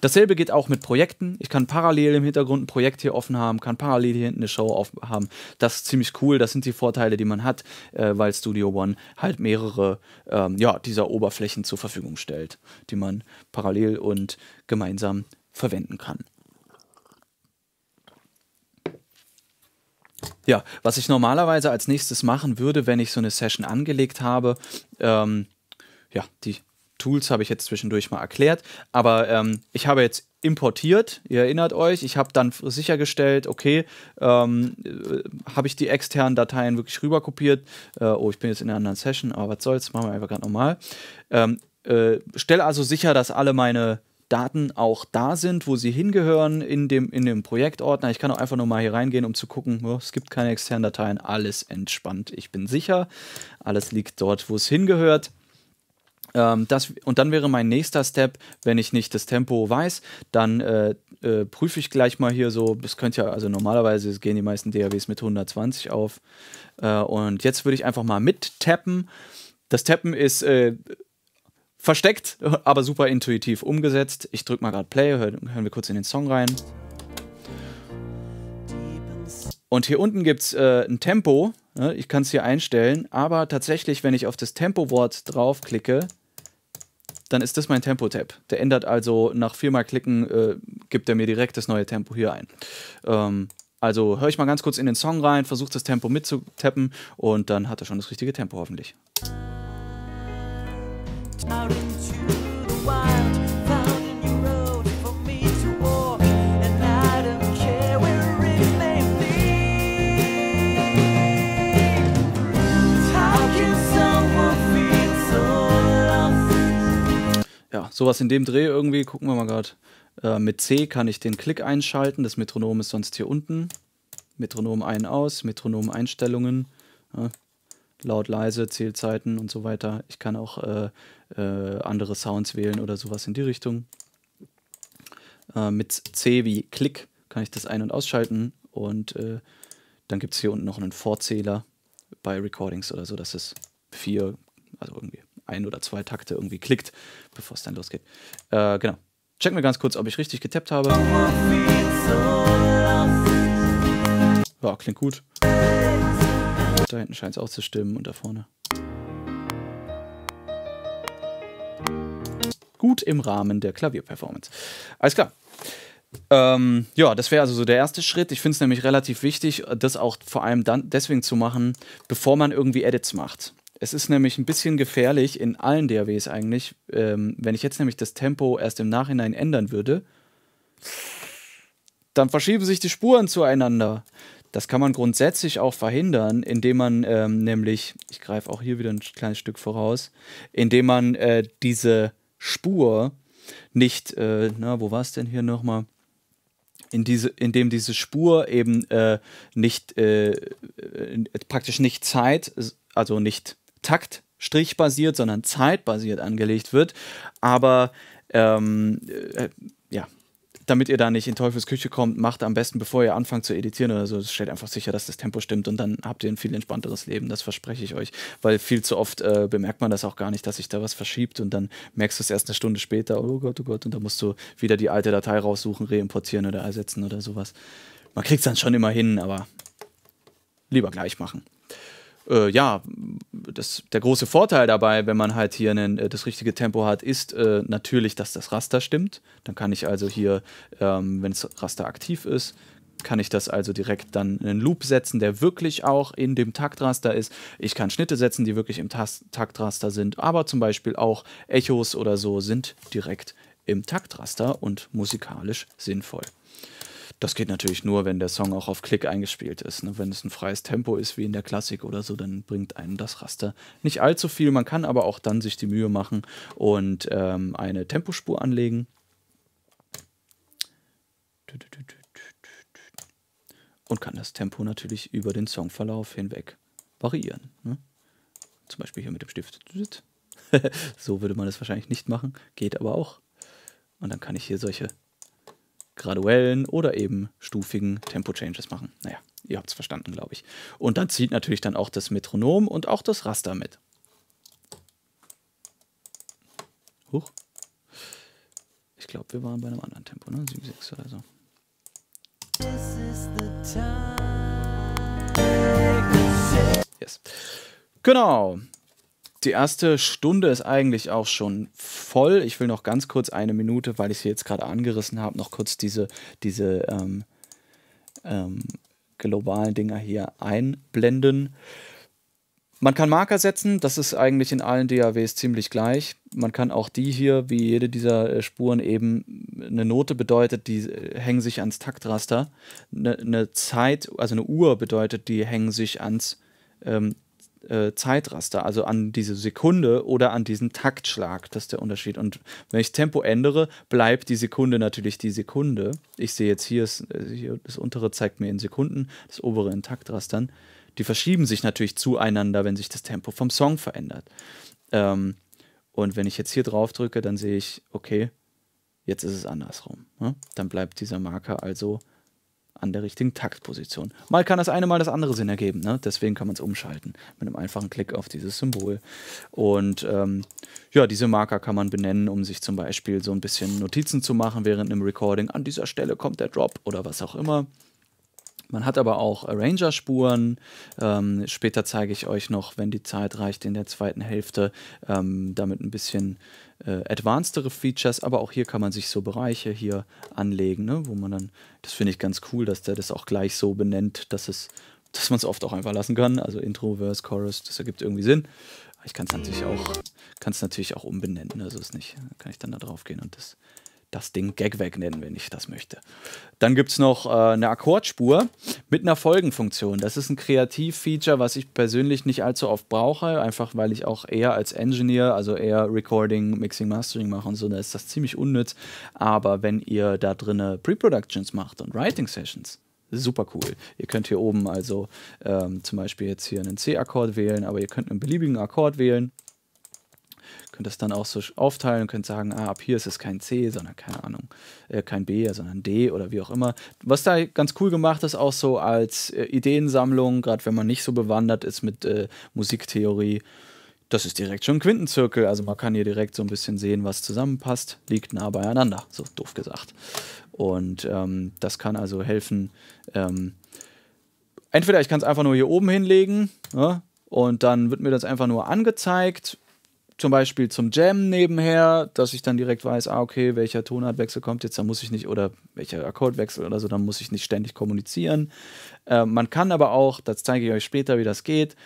Dasselbe geht auch mit Projekten. Ich kann parallel im Hintergrund ein Projekt hier offen haben, kann parallel hier hinten eine Show auf haben. Das ist ziemlich cool. Das sind die Vorteile, die man hat, äh, weil Studio One halt mehrere ähm, ja, dieser Oberflächen zur Verfügung stellt, die man parallel und gemeinsam verwenden kann. Ja, was ich normalerweise als nächstes machen würde, wenn ich so eine Session angelegt habe, ähm, ja, die Tools habe ich jetzt zwischendurch mal erklärt, aber ähm, ich habe jetzt importiert, ihr erinnert euch, ich habe dann sichergestellt, okay, ähm, äh, habe ich die externen Dateien wirklich rüberkopiert? Äh, oh, ich bin jetzt in einer anderen Session, aber was soll's, machen wir einfach gerade nochmal. Ähm, äh, stelle also sicher, dass alle meine Daten auch da sind, wo sie hingehören in dem, in dem Projektordner. Ich kann auch einfach nur mal hier reingehen, um zu gucken, oh, es gibt keine externen Dateien, alles entspannt. Ich bin sicher, alles liegt dort, wo es hingehört. Ähm, das, und dann wäre mein nächster Step, wenn ich nicht das Tempo weiß, dann äh, äh, prüfe ich gleich mal hier so, das könnte ja, also normalerweise gehen die meisten DAWs mit 120 auf. Äh, und jetzt würde ich einfach mal mittappen. Das Tappen ist äh, Versteckt, aber super intuitiv umgesetzt. Ich drücke mal gerade Play, hören wir kurz in den Song rein. Und hier unten gibt es äh, ein Tempo. Ne? Ich kann es hier einstellen, aber tatsächlich, wenn ich auf das Tempo-Wort draufklicke, dann ist das mein Tempo-Tab. Der ändert also nach viermal Klicken, äh, gibt er mir direkt das neue Tempo hier ein. Ähm, also höre ich mal ganz kurz in den Song rein, versuche das Tempo mitzutappen und dann hat er schon das richtige Tempo hoffentlich. Ja, sowas in dem Dreh irgendwie, gucken wir mal gerade. Äh, mit C kann ich den Klick einschalten, das Metronom ist sonst hier unten. Metronom ein, aus, Metronom Einstellungen, ja, ne? laut, leise, Zählzeiten und so weiter. Ich kann auch äh, äh, andere Sounds wählen oder sowas in die Richtung. Äh, mit C wie Klick kann ich das ein- und ausschalten und äh, dann gibt es hier unten noch einen Vorzähler bei Recordings oder so, dass es vier, also irgendwie ein oder zwei Takte irgendwie klickt, bevor es dann losgeht. Äh, genau. Check mir ganz kurz, ob ich richtig getappt habe. Ja, klingt gut. Da hinten scheint es auch zu stimmen und da vorne. gut im Rahmen der Klavierperformance. Alles klar. Ähm, ja, das wäre also so der erste Schritt. Ich finde es nämlich relativ wichtig, das auch vor allem dann deswegen zu machen, bevor man irgendwie Edits macht. Es ist nämlich ein bisschen gefährlich in allen DAWs eigentlich, ähm, wenn ich jetzt nämlich das Tempo erst im Nachhinein ändern würde, dann verschieben sich die Spuren zueinander. Das kann man grundsätzlich auch verhindern, indem man ähm, nämlich, ich greife auch hier wieder ein kleines Stück voraus, indem man äh, diese Spur nicht, äh, na, wo war es denn hier nochmal? In diese, indem diese Spur eben äh, nicht äh, äh praktisch nicht Zeit, also nicht basiert, sondern zeitbasiert angelegt wird. Aber ähm, äh, ja, damit ihr da nicht in Teufels Küche kommt, macht am besten, bevor ihr anfangt zu editieren oder so, stellt einfach sicher, dass das Tempo stimmt und dann habt ihr ein viel entspannteres Leben, das verspreche ich euch. Weil viel zu oft äh, bemerkt man das auch gar nicht, dass sich da was verschiebt und dann merkst du es erst eine Stunde später, oh Gott, oh Gott, und dann musst du wieder die alte Datei raussuchen, reimportieren oder ersetzen oder sowas. Man kriegt es dann schon immer hin, aber lieber gleich machen äh, ja, das, der große Vorteil dabei, wenn man halt hier einen, äh, das richtige Tempo hat, ist äh, natürlich, dass das Raster stimmt. Dann kann ich also hier, ähm, wenn das Raster aktiv ist, kann ich das also direkt dann in einen Loop setzen, der wirklich auch in dem Taktraster ist. Ich kann Schnitte setzen, die wirklich im Tas Taktraster sind, aber zum Beispiel auch Echos oder so sind direkt im Taktraster und musikalisch sinnvoll. Das geht natürlich nur, wenn der Song auch auf Klick eingespielt ist. Ne? Wenn es ein freies Tempo ist, wie in der Klassik oder so, dann bringt einem das Raster nicht allzu viel. Man kann aber auch dann sich die Mühe machen und ähm, eine Tempospur anlegen. Und kann das Tempo natürlich über den Songverlauf hinweg variieren. Ne? Zum Beispiel hier mit dem Stift. so würde man das wahrscheinlich nicht machen, geht aber auch. Und dann kann ich hier solche graduellen oder eben stufigen Tempo-Changes machen. Naja, ihr habt es verstanden, glaube ich. Und dann zieht natürlich dann auch das Metronom und auch das Raster mit. Huch. Ich glaube, wir waren bei einem anderen Tempo, ne? 7,6 oder so. Yes. Genau. Die erste Stunde ist eigentlich auch schon voll. Ich will noch ganz kurz eine Minute, weil ich sie jetzt gerade angerissen habe, noch kurz diese, diese ähm, ähm, globalen Dinger hier einblenden. Man kann Marker setzen, das ist eigentlich in allen DAWs ziemlich gleich. Man kann auch die hier, wie jede dieser äh, Spuren eben eine Note bedeutet, die äh, hängen sich ans Taktraster. Eine, eine Zeit, also eine Uhr bedeutet, die hängen sich ans ähm, äh, Zeitraster, also an diese Sekunde oder an diesen Taktschlag. Das ist der Unterschied. Und wenn ich Tempo ändere, bleibt die Sekunde natürlich die Sekunde. Ich sehe jetzt hier, äh, hier das untere zeigt mir in Sekunden, das obere in Taktrastern. Die verschieben sich natürlich zueinander, wenn sich das Tempo vom Song verändert. Ähm, und wenn ich jetzt hier drauf drücke, dann sehe ich, okay, jetzt ist es andersrum. Ne? Dann bleibt dieser Marker also an der richtigen Taktposition. Mal kann das eine, mal das andere Sinn ergeben. Ne? Deswegen kann man es umschalten mit einem einfachen Klick auf dieses Symbol. Und ähm, ja, diese Marker kann man benennen, um sich zum Beispiel so ein bisschen Notizen zu machen während einem Recording. An dieser Stelle kommt der Drop oder was auch immer. Man hat aber auch Arranger-Spuren. Ähm, später zeige ich euch noch, wenn die Zeit reicht, in der zweiten Hälfte, ähm, damit ein bisschen äh, advancedere Features, aber auch hier kann man sich so Bereiche hier anlegen, ne, wo man dann, das finde ich ganz cool, dass der das auch gleich so benennt, dass es, dass man es oft auch einfach lassen kann. Also Intro, Verse, Chorus, das ergibt irgendwie Sinn. Ich kann es natürlich auch, kann es natürlich auch umbenennen, also ist nicht, kann ich dann da drauf gehen und das das Ding Gagwag nennen, wenn ich das möchte. Dann gibt es noch äh, eine Akkordspur mit einer Folgenfunktion. Das ist ein Kreativfeature, was ich persönlich nicht allzu oft brauche, einfach weil ich auch eher als Engineer, also eher Recording, Mixing, Mastering mache und so, da ist das ziemlich unnütz. Aber wenn ihr da drinne Pre-Productions macht und Writing Sessions, super cool. Ihr könnt hier oben also ähm, zum Beispiel jetzt hier einen C-Akkord wählen, aber ihr könnt einen beliebigen Akkord wählen Könnt das dann auch so aufteilen und könnt sagen, ah, ab hier ist es kein C, sondern keine Ahnung, äh, kein B, sondern D oder wie auch immer. Was da ganz cool gemacht ist, auch so als äh, Ideensammlung, gerade wenn man nicht so bewandert ist mit äh, Musiktheorie, das ist direkt schon ein Quintenzirkel. Also man kann hier direkt so ein bisschen sehen, was zusammenpasst, liegt nah beieinander, so doof gesagt. Und ähm, das kann also helfen. Ähm, entweder ich kann es einfach nur hier oben hinlegen ne? und dann wird mir das einfach nur angezeigt zum Beispiel zum Jam nebenher, dass ich dann direkt weiß, ah, okay, welcher Tonartwechsel kommt jetzt, da muss ich nicht, oder welcher Akkordwechsel oder so, dann muss ich nicht ständig kommunizieren. Äh, man kann aber auch, das zeige ich euch später, wie das geht,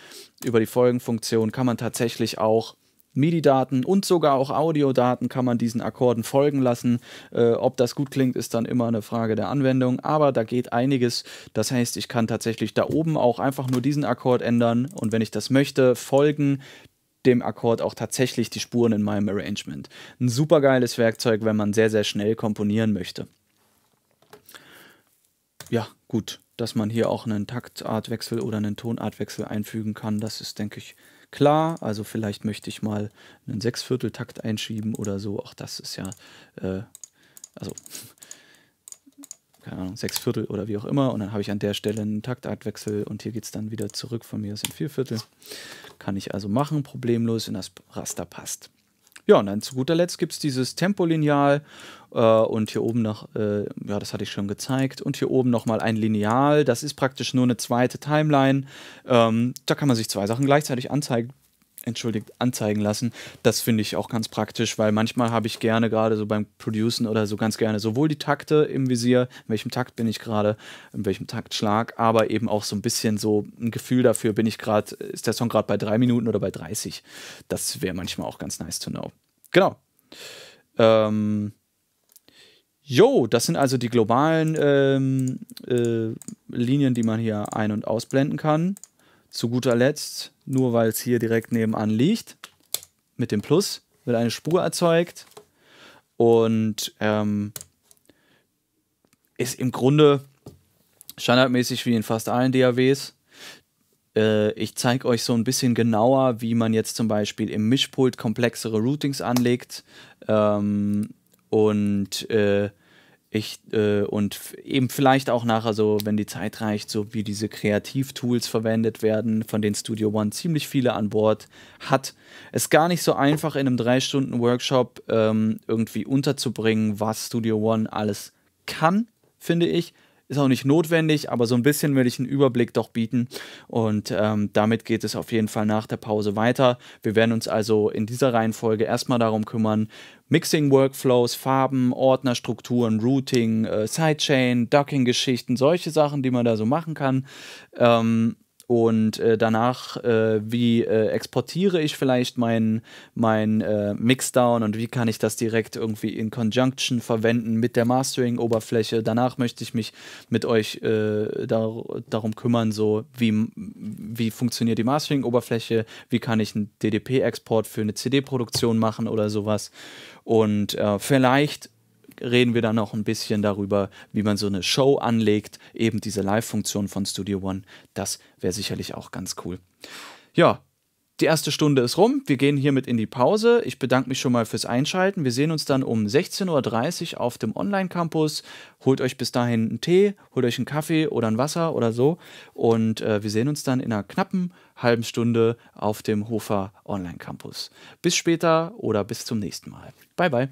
über die Folgenfunktion kann man tatsächlich auch MIDI-Daten und sogar auch Audiodaten kann man diesen Akkorden folgen lassen. Äh, ob das gut klingt, ist dann immer eine Frage der Anwendung, aber da geht einiges. Das heißt, ich kann tatsächlich da oben auch einfach nur diesen Akkord ändern und wenn ich das möchte, folgen dem Akkord auch tatsächlich die Spuren in meinem Arrangement. Ein super geiles Werkzeug, wenn man sehr, sehr schnell komponieren möchte. Ja, gut, dass man hier auch einen Taktartwechsel oder einen Tonartwechsel einfügen kann, das ist, denke ich, klar. Also vielleicht möchte ich mal einen Sechsvierteltakt einschieben oder so. Auch das ist ja, äh, also keine Ahnung, sechs Viertel oder wie auch immer. Und dann habe ich an der Stelle einen Taktartwechsel und hier geht es dann wieder zurück von mir aus in vier Viertel. Kann ich also machen, problemlos, wenn das Raster passt. Ja, und dann zu guter Letzt gibt es dieses Tempolineal äh, und hier oben noch, äh, ja, das hatte ich schon gezeigt, und hier oben nochmal ein Lineal. Das ist praktisch nur eine zweite Timeline. Ähm, da kann man sich zwei Sachen gleichzeitig anzeigen entschuldigt, anzeigen lassen. Das finde ich auch ganz praktisch, weil manchmal habe ich gerne gerade so beim Producen oder so ganz gerne sowohl die Takte im Visier, in welchem Takt bin ich gerade, in welchem Taktschlag, aber eben auch so ein bisschen so ein Gefühl dafür, bin ich gerade, ist der Song gerade bei drei Minuten oder bei 30. Das wäre manchmal auch ganz nice to know. Genau. Ähm. Jo, das sind also die globalen ähm, äh, Linien, die man hier ein- und ausblenden kann. Zu guter Letzt, nur weil es hier direkt nebenan liegt, mit dem Plus wird eine Spur erzeugt und ähm, ist im Grunde standardmäßig wie in fast allen DAWs. Äh, ich zeige euch so ein bisschen genauer, wie man jetzt zum Beispiel im Mischpult komplexere Routings anlegt ähm, und äh, ich äh, und eben vielleicht auch nachher so, wenn die Zeit reicht, so wie diese Kreativtools verwendet werden, von denen Studio One ziemlich viele an Bord hat. Es gar nicht so einfach in einem drei Stunden Workshop ähm, irgendwie unterzubringen, was Studio One alles kann, finde ich. Ist auch nicht notwendig, aber so ein bisschen will ich einen Überblick doch bieten. Und ähm, damit geht es auf jeden Fall nach der Pause weiter. Wir werden uns also in dieser Reihenfolge erstmal darum kümmern, Mixing-Workflows, Farben, Ordnerstrukturen, Routing, äh, Sidechain, Docking-Geschichten, solche Sachen, die man da so machen kann. Ähm, und äh, danach, äh, wie äh, exportiere ich vielleicht meinen mein, äh, Mixdown und wie kann ich das direkt irgendwie in Conjunction verwenden mit der Mastering-Oberfläche. Danach möchte ich mich mit euch äh, dar darum kümmern, so wie, wie funktioniert die Mastering-Oberfläche, wie kann ich einen DDP-Export für eine CD-Produktion machen oder sowas. Und äh, vielleicht reden wir dann noch ein bisschen darüber, wie man so eine Show anlegt, eben diese Live-Funktion von Studio One. Das wäre sicherlich auch ganz cool. Ja, die erste Stunde ist rum. Wir gehen hiermit in die Pause. Ich bedanke mich schon mal fürs Einschalten. Wir sehen uns dann um 16.30 Uhr auf dem Online-Campus. Holt euch bis dahin einen Tee, holt euch einen Kaffee oder ein Wasser oder so. Und äh, wir sehen uns dann in einer knappen halben Stunde auf dem Hofer Online-Campus. Bis später oder bis zum nächsten Mal. Bye, bye.